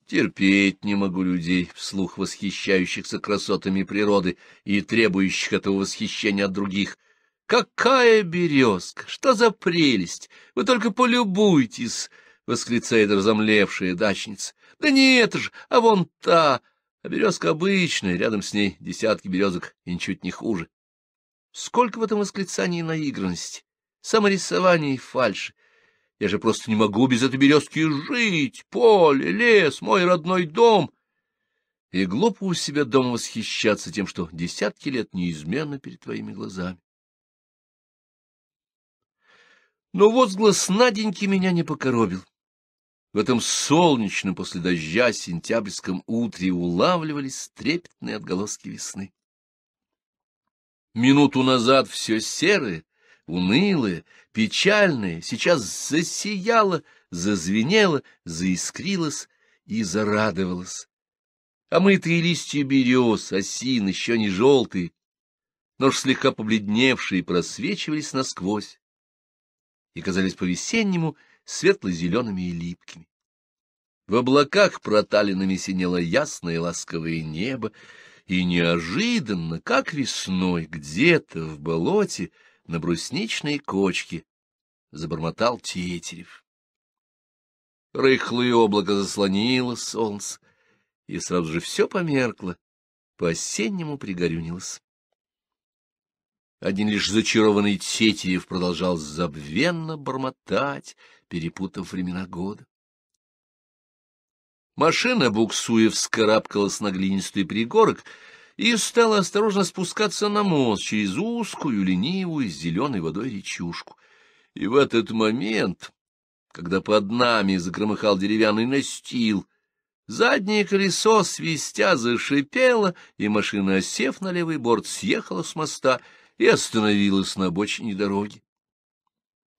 Терпеть не могу людей, вслух восхищающихся красотами природы и требующих этого восхищения от других. «Какая березка! Что за прелесть! Вы только полюбуйтесь!» — восклицает разомлевшая дачница. «Да не это же, а вон та! А березка обычная, рядом с ней десятки березок, и ничуть не хуже». Сколько в этом восклицании наигранности, саморисования и фальши! Я же просто не могу без этой березки жить. Поле, лес, мой родной дом. И глупо у себя дома восхищаться тем, что десятки лет неизменно перед твоими глазами. Но возглас Наденьки меня не покоробил. В этом солнечном после дождя сентябрьском утре улавливались трепетные отголоски весны. Минуту назад все серое, унылое, печальное, сейчас засияла, зазвенела, заискрилась и зарадовалась. А мытые листья берез, осин, еще не желтые, но ж слегка побледневшие, просвечивались насквозь и казались по-весеннему светло-зелеными и липкими. В облаках проталинами синело ясное ласковое небо, и неожиданно, как весной, где-то в болоте, на брусничной кочке, — забормотал Тетерев. Рыхлое облако заслонило солнце, и сразу же все померкло, по-осеннему пригорюнилось. Один лишь зачарованный Тетерев продолжал забвенно бормотать, перепутав времена года. Машина, буксуя, вскарабкалась на глинистый пригорок, и стала осторожно спускаться на мост через узкую, ленивую, с зеленой водой речушку. И в этот момент, когда под нами закромыхал деревянный настил, заднее колесо свистя зашипело, и машина, осев на левый борт, съехала с моста и остановилась на обочине дороги.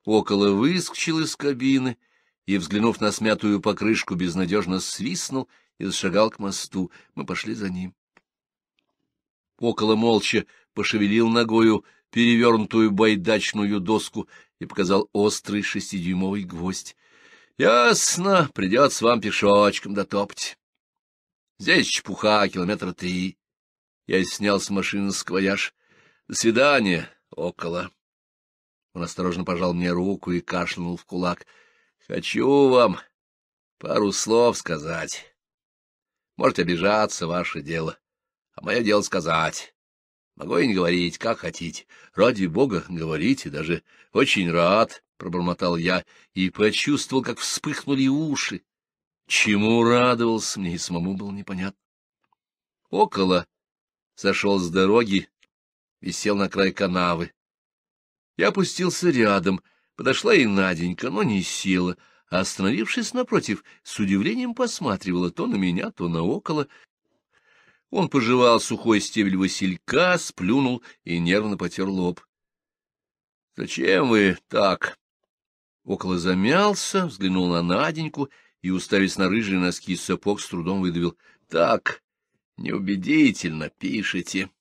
Около выскочил из кабины и, взглянув на смятую покрышку, безнадежно свистнул и зашагал к мосту. Мы пошли за ним около молча пошевелил ногою перевернутую байдачную доску и показал острый шестидюймовый гвоздь. — Ясно, придется вам пешочком дотопать. Здесь чепуха, километра три. Я снял с машины сквояж. До свидания, около. Он осторожно пожал мне руку и кашлянул в кулак. — Хочу вам пару слов сказать. Можете обижаться, ваше дело а мое дело сказать. Могу и не говорить, как хотите. Ради бога, говорите, даже очень рад, — пробормотал я и почувствовал, как вспыхнули уши. Чему радовался мне и самому было непонятно. Около сошел с дороги, висел на край канавы. Я опустился рядом, подошла и Наденька, но не села, а, остановившись напротив, с удивлением посматривала то на меня, то на около, он пожевал сухой стебель василька, сплюнул и нервно потер лоб. — Зачем вы так? Около замялся, взглянул на Наденьку и, уставясь на рыжие носки сапог, с трудом выдавил. — Так, неубедительно пишите.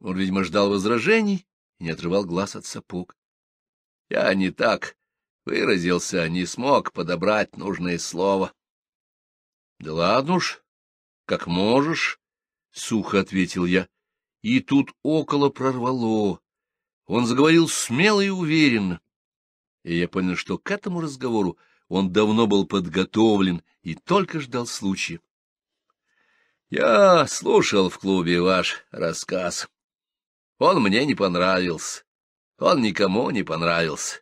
Он, видимо, ждал возражений и не отрывал глаз от сапог. — Я не так выразился, не смог подобрать нужное слово. — Да ладно уж, как можешь, — сухо ответил я. И тут около прорвало. Он заговорил смело и уверенно. И я понял, что к этому разговору он давно был подготовлен и только ждал случая. Я слушал в клубе ваш рассказ. Он мне не понравился. Он никому не понравился.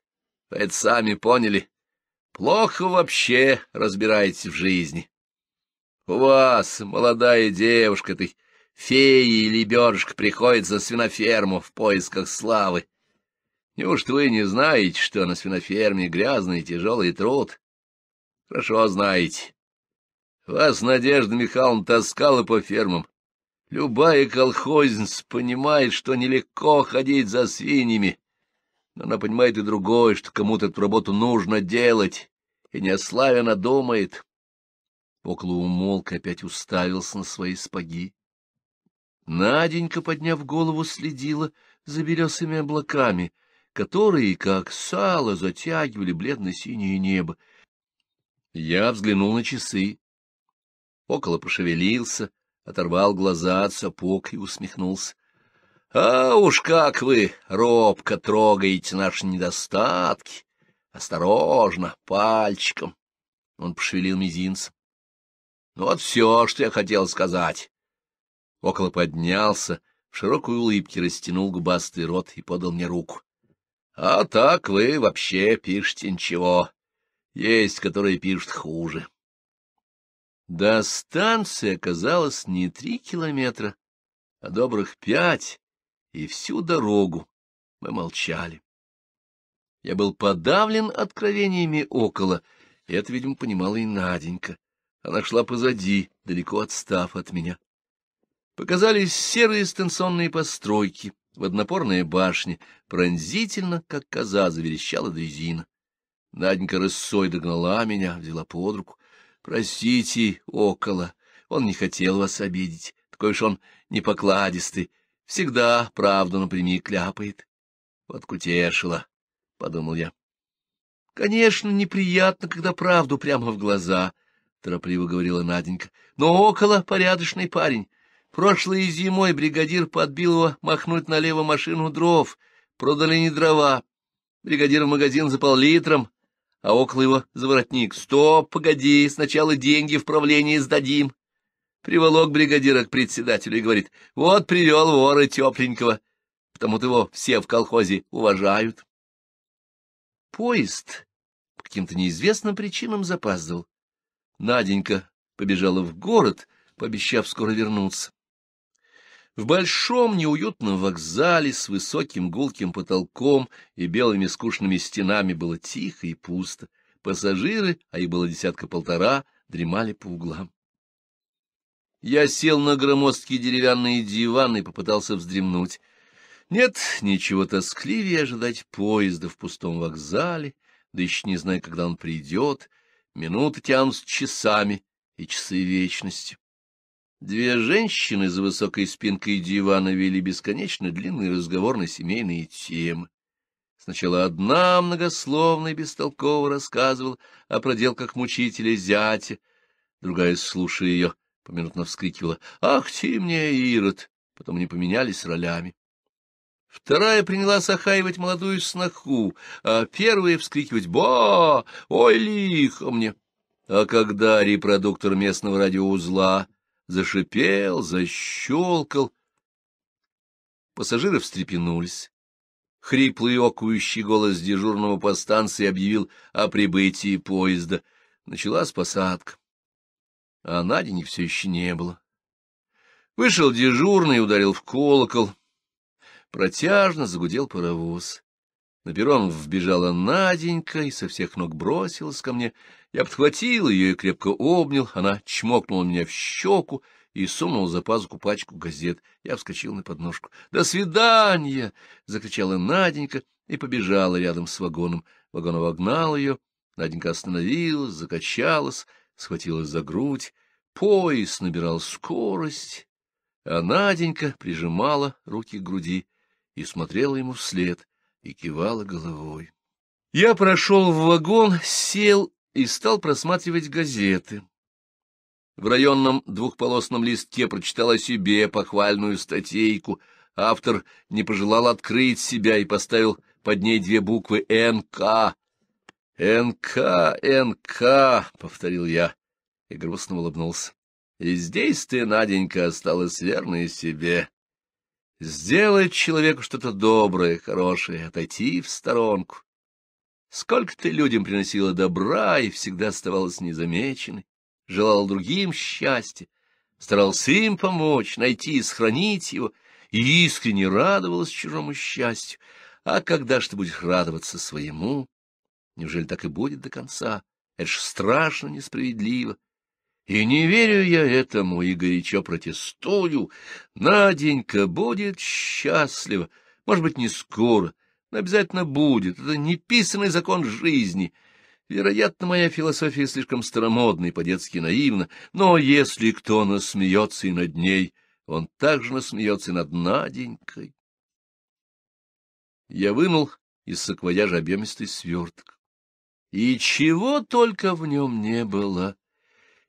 Вы это сами поняли. Плохо вообще разбираетесь в жизни. У вас, молодая девушка, ты феи или лебедушка приходят за свиноферму в поисках славы. Неужто вы не знаете, что на свиноферме грязный и тяжелый труд? Хорошо знаете. Вас Надежда Михайловна таскала по фермам. Любая колхозница понимает, что нелегко ходить за свиньями, но она понимает и другое, что кому-то эту работу нужно делать, и не о славе она думает. Около умолк опять уставился на свои спаги. Наденька, подняв голову, следила за белесыми облаками, которые, как сало, затягивали бледно-синее небо. Я взглянул на часы. Около пошевелился, оторвал глаза от сапог и усмехнулся. — А уж как вы робко трогаете наши недостатки! Осторожно, пальчиком! Он пошевелил мизинцем. — ну Вот все, что я хотел сказать около поднялся, в широкой улыбке растянул губастый рот и подал мне руку. — А так вы вообще пишете ничего. Есть, которые пишут хуже. До станции оказалось не три километра, а добрых пять, и всю дорогу мы молчали. Я был подавлен откровениями около, и это, видимо, понимала и Наденька. Она шла позади, далеко отстав от меня. Показались серые станционные постройки, воднопорная башня, пронзительно, как коза, заверещала дрезина. Наденька рысой догнала меня, взяла под руку. — Простите, около, он не хотел вас обидеть, такой уж он непокладистый, всегда правду напрямик кляпает. Вот кутешила, — подумал я. — Конечно, неприятно, когда правду прямо в глаза, — торопливо говорила Наденька, — но около порядочный парень. Прошлой зимой бригадир подбил его махнуть налево машину дров, продали не дрова. Бригадир в магазин запал литром а около его заворотник. «Стоп, погоди, сначала деньги в правлении сдадим». Приволок бригадира к председателю и говорит, «Вот привел вора тепленького, потому-то его все в колхозе уважают». Поезд по каким-то неизвестным причинам запаздывал. Наденька побежала в город, пообещав скоро вернуться. В большом неуютном вокзале с высоким гулким потолком и белыми скучными стенами было тихо и пусто. Пассажиры, а их было десятка-полтора, дремали по углам. Я сел на громоздкие деревянные диваны и попытался вздремнуть. Нет, ничего тоскливее ожидать поезда в пустом вокзале, да еще не зная, когда он придет. Минуты тянутся часами и часы вечности. Две женщины за высокой спинкой дивана вели бесконечно длинный разговор на семейные темы. Сначала одна многословно и бестолково рассказывала о проделках мучителя зятя, другая, слушая ее, поминутно вскрикивала «Ах ты мне, Ирод!» Потом они поменялись ролями. Вторая приняла охаивать молодую сноху, а первая вскрикивать «Ба! Ой, лихо мне!» А когда репродуктор местного радиоузла зашипел, защелкал. Пассажиры встрепенулись. Хриплый окующий голос дежурного по станции объявил о прибытии поезда. Началась посадка. А Надени все еще не было. Вышел дежурный, ударил в колокол. Протяжно загудел паровоз. На перрон вбежала Наденька и со всех ног бросилась ко мне — я подхватил ее и крепко обнял, она чмокнула меня в щеку и сунула за пазуху пачку газет. Я вскочил на подножку. «До свидания!» — закричала Наденька и побежала рядом с вагоном. Вагон обогнал ее, Наденька остановилась, закачалась, схватилась за грудь. Поезд набирал скорость, а Наденька прижимала руки к груди и смотрела ему вслед, и кивала головой. Я прошел в вагон, сел и стал просматривать газеты. В районном двухполосном листке прочитал о себе похвальную статейку. Автор не пожелал открыть себя и поставил под ней две буквы «НК». «НК, НК», — повторил я и грустно улыбнулся. «И здесь ты, Наденька, осталась верной себе. Сделать человеку что-то доброе, хорошее, отойти в сторонку, Сколько ты людям приносила добра и всегда оставалась незамеченной, желала другим счастья, старался им помочь, найти и сохранить его, и искренне радовалась чужому счастью. А когда ж ты будешь радоваться своему? Неужели так и будет до конца? Это ж страшно несправедливо. И не верю я этому, и горячо протестую. Наденька будет счастлива, может быть, не скоро, Обязательно будет. Это неписанный закон жизни. Вероятно, моя философия слишком старомодна и по-детски наивна, но если кто насмеется и над ней, он также насмеется и над Наденькой. Я вынул из саквояжа объемистый сверток. И чего только в нем не было!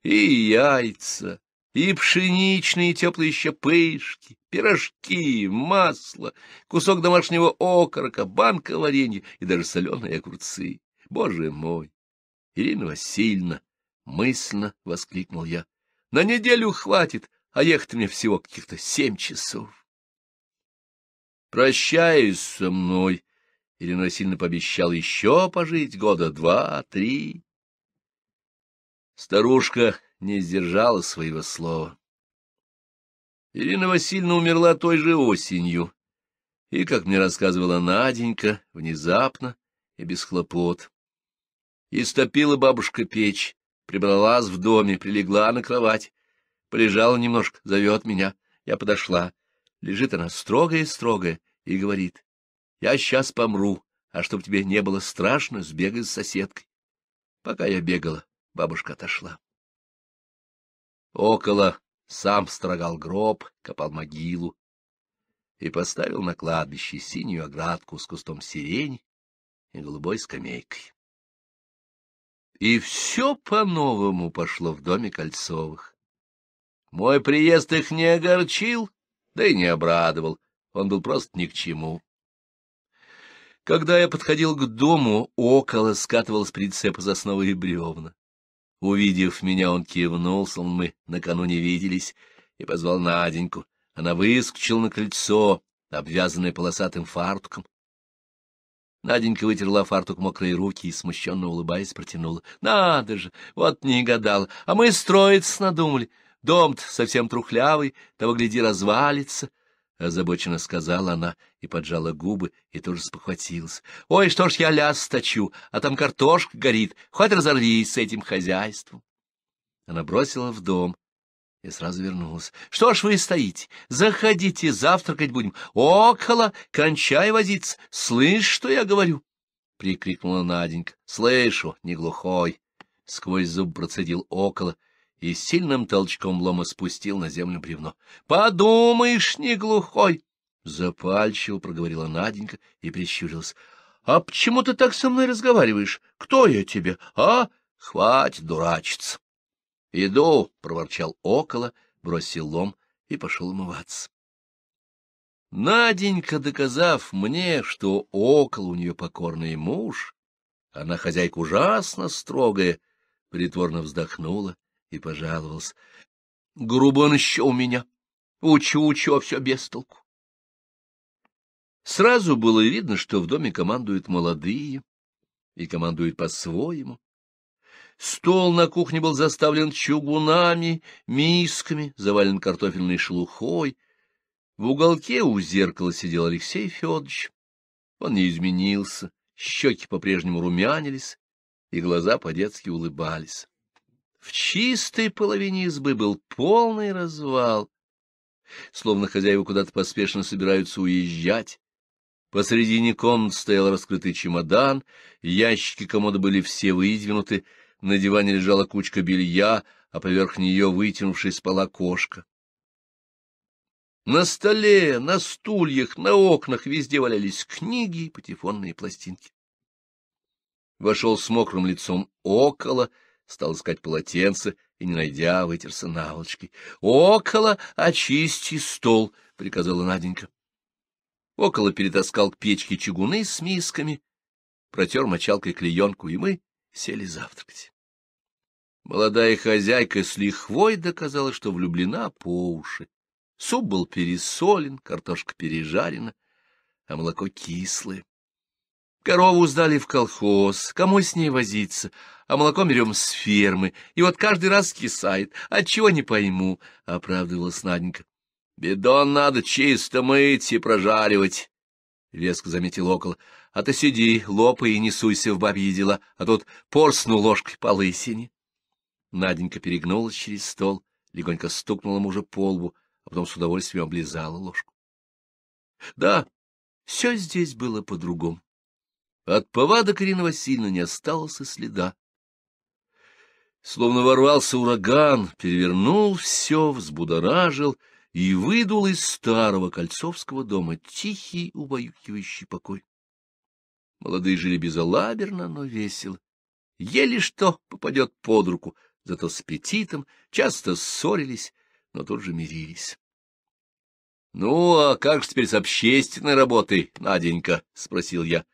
И яйца, и пшеничные теплые щепышки, пирожки, масло, кусок домашнего окорока, банка варенья и даже соленые огурцы. Боже мой! Ирина Васильевна, мысленно воскликнул я. На неделю хватит, а ехать мне всего каких-то семь часов. Прощаюсь со мной, Ирина Васильевна пообещала еще пожить года два-три. Старушка не сдержала своего слова. Ирина Васильевна умерла той же осенью, и, как мне рассказывала Наденька, внезапно и без хлопот. Истопила бабушка печь, прибралась в доме, прилегла на кровать, полежала немножко, зовет меня. Я подошла. Лежит она строгая-строгая и говорит, «Я сейчас помру, а чтоб тебе не было страшно, сбегай с соседкой». Пока я бегала, бабушка отошла. Около сам строгал гроб, копал могилу и поставил на кладбище синюю оградку с кустом сирени и голубой скамейкой. И все по-новому пошло в доме Кольцовых. Мой приезд их не огорчил, да и не обрадовал, он был просто ни к чему. Когда я подходил к дому, около скатывалась прицеп из основы бревна. Увидев меня, он кивнул, словно мы накануне виделись, и позвал Наденьку. Она выскочила на крыльцо, обвязанное полосатым фартуком. Наденька вытерла фартук мокрые руки и, смущенно улыбаясь, протянула. — Надо же! Вот не гадал! А мы строиться надумали! Дом-то совсем трухлявый, того, гляди, развалится! —— озабоченно сказала она и поджала губы, и тоже спохватилась. — Ой, что ж я ляс сточу, а там картошка горит, хоть разорвись с этим хозяйством. Она бросила в дом и сразу вернулась. — Что ж вы стоите? Заходите, завтракать будем. Около, кончай возиться. Слышь, что я говорю? — прикрикнула Наденька. — Слышу, не глухой. Сквозь зуб процедил около и сильным толчком лома спустил на землю бревно. — Подумаешь, не глухой! — запальчиво проговорила Наденька и прищурилась. — А почему ты так со мной разговариваешь? Кто я тебе, а? Хватит дурачиться! — Иду! — проворчал около, бросил лом и пошел умываться. Наденька, доказав мне, что около у нее покорный муж, она хозяйка ужасно строгая, притворно вздохнула и пожаловался. — Грубо он еще у меня. Учу-учу, а все без толку. Сразу было видно, что в доме командуют молодые и командуют по-своему. Стол на кухне был заставлен чугунами, мисками, завален картофельной шелухой. В уголке у зеркала сидел Алексей Федорович. Он не изменился, щеки по-прежнему румянились, и глаза по-детски улыбались. В чистой половине избы был полный развал, словно хозяева куда-то поспешно собираются уезжать. Посредине комнаты стоял раскрытый чемодан, ящики комода были все выдвинуты, на диване лежала кучка белья, а поверх нее, вытянувшись, спала кошка. На столе, на стульях, на окнах везде валялись книги и патефонные пластинки. Вошел с мокрым лицом около, стал искать полотенце и, не найдя, вытерся наволочкой. — Около очисти стол, — приказала Наденька. Около перетаскал к печке чугуны с мисками, протер мочалкой клеенку, и мы сели завтракать. Молодая хозяйка с лихвой доказала, что влюблена по уши. Суп был пересолен, картошка пережарена, а молоко кислое. Корову сдали в колхоз, кому с ней возиться, а молоко берем с фермы, и вот каждый раз кисает, отчего не пойму, — оправдывалась Наденька. — Бидон надо чисто мыть и прожаривать, — резко заметил около. — А ты сиди, лопай и не суйся в бабьи дела, а тут порснул ложкой по лысине. Наденька перегнулась через стол, легонько стукнула мужа по лбу, а потом с удовольствием облизала ложку. Да, все здесь было по-другому. От повадок Ирины Васильевны не осталось и следа. Словно ворвался ураган, перевернул все, взбудоражил и выдул из старого кольцовского дома тихий, убаюкивающий покой. Молодые жили безалаберно, но весело. Еле что попадет под руку, зато с аппетитом, часто ссорились, но тут же мирились. — Ну, а как же теперь с общественной работой, Наденька? — спросил я.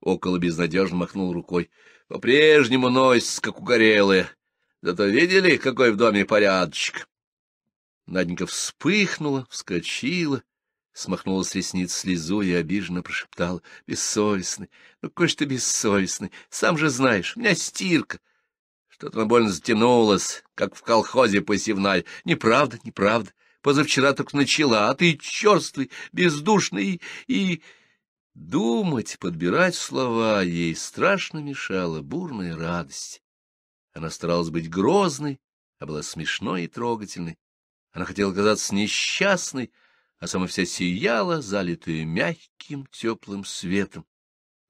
Около безнадежно махнул рукой. — По-прежнему носится, как угорелая. Зато видели, какой в доме порядочек? Наденька вспыхнула, вскочила, смахнула с ресниц слезу и обиженно прошептала. — Бессовестный, ну какой же ты бессовестный, сам же знаешь, у меня стирка. Что-то она больно затянулась, как в колхозе посевная. Неправда, неправда, позавчера только начала, а ты черствый, бездушный и... Думать, подбирать слова ей страшно мешала бурная радость она старалась быть грозной, а была смешной и трогательной. Она хотела казаться несчастной, а сама вся сияла, залитая мягким теплым светом.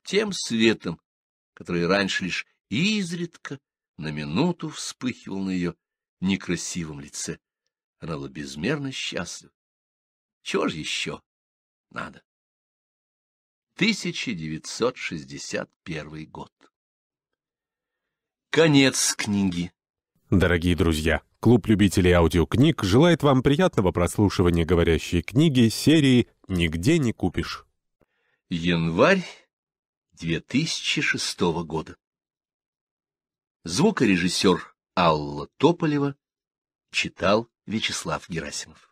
Тем светом, который раньше лишь изредка на минуту вспыхивал на ее некрасивом лице. Она была безмерно счастлива. Чего же еще надо? 1961 год. Конец книги. Дорогие друзья, клуб любителей аудиокниг желает вам приятного прослушивания говорящей книги серии «Нигде не купишь». Январь 2006 года. Звукорежиссер Алла Тополева читал Вячеслав Герасимов.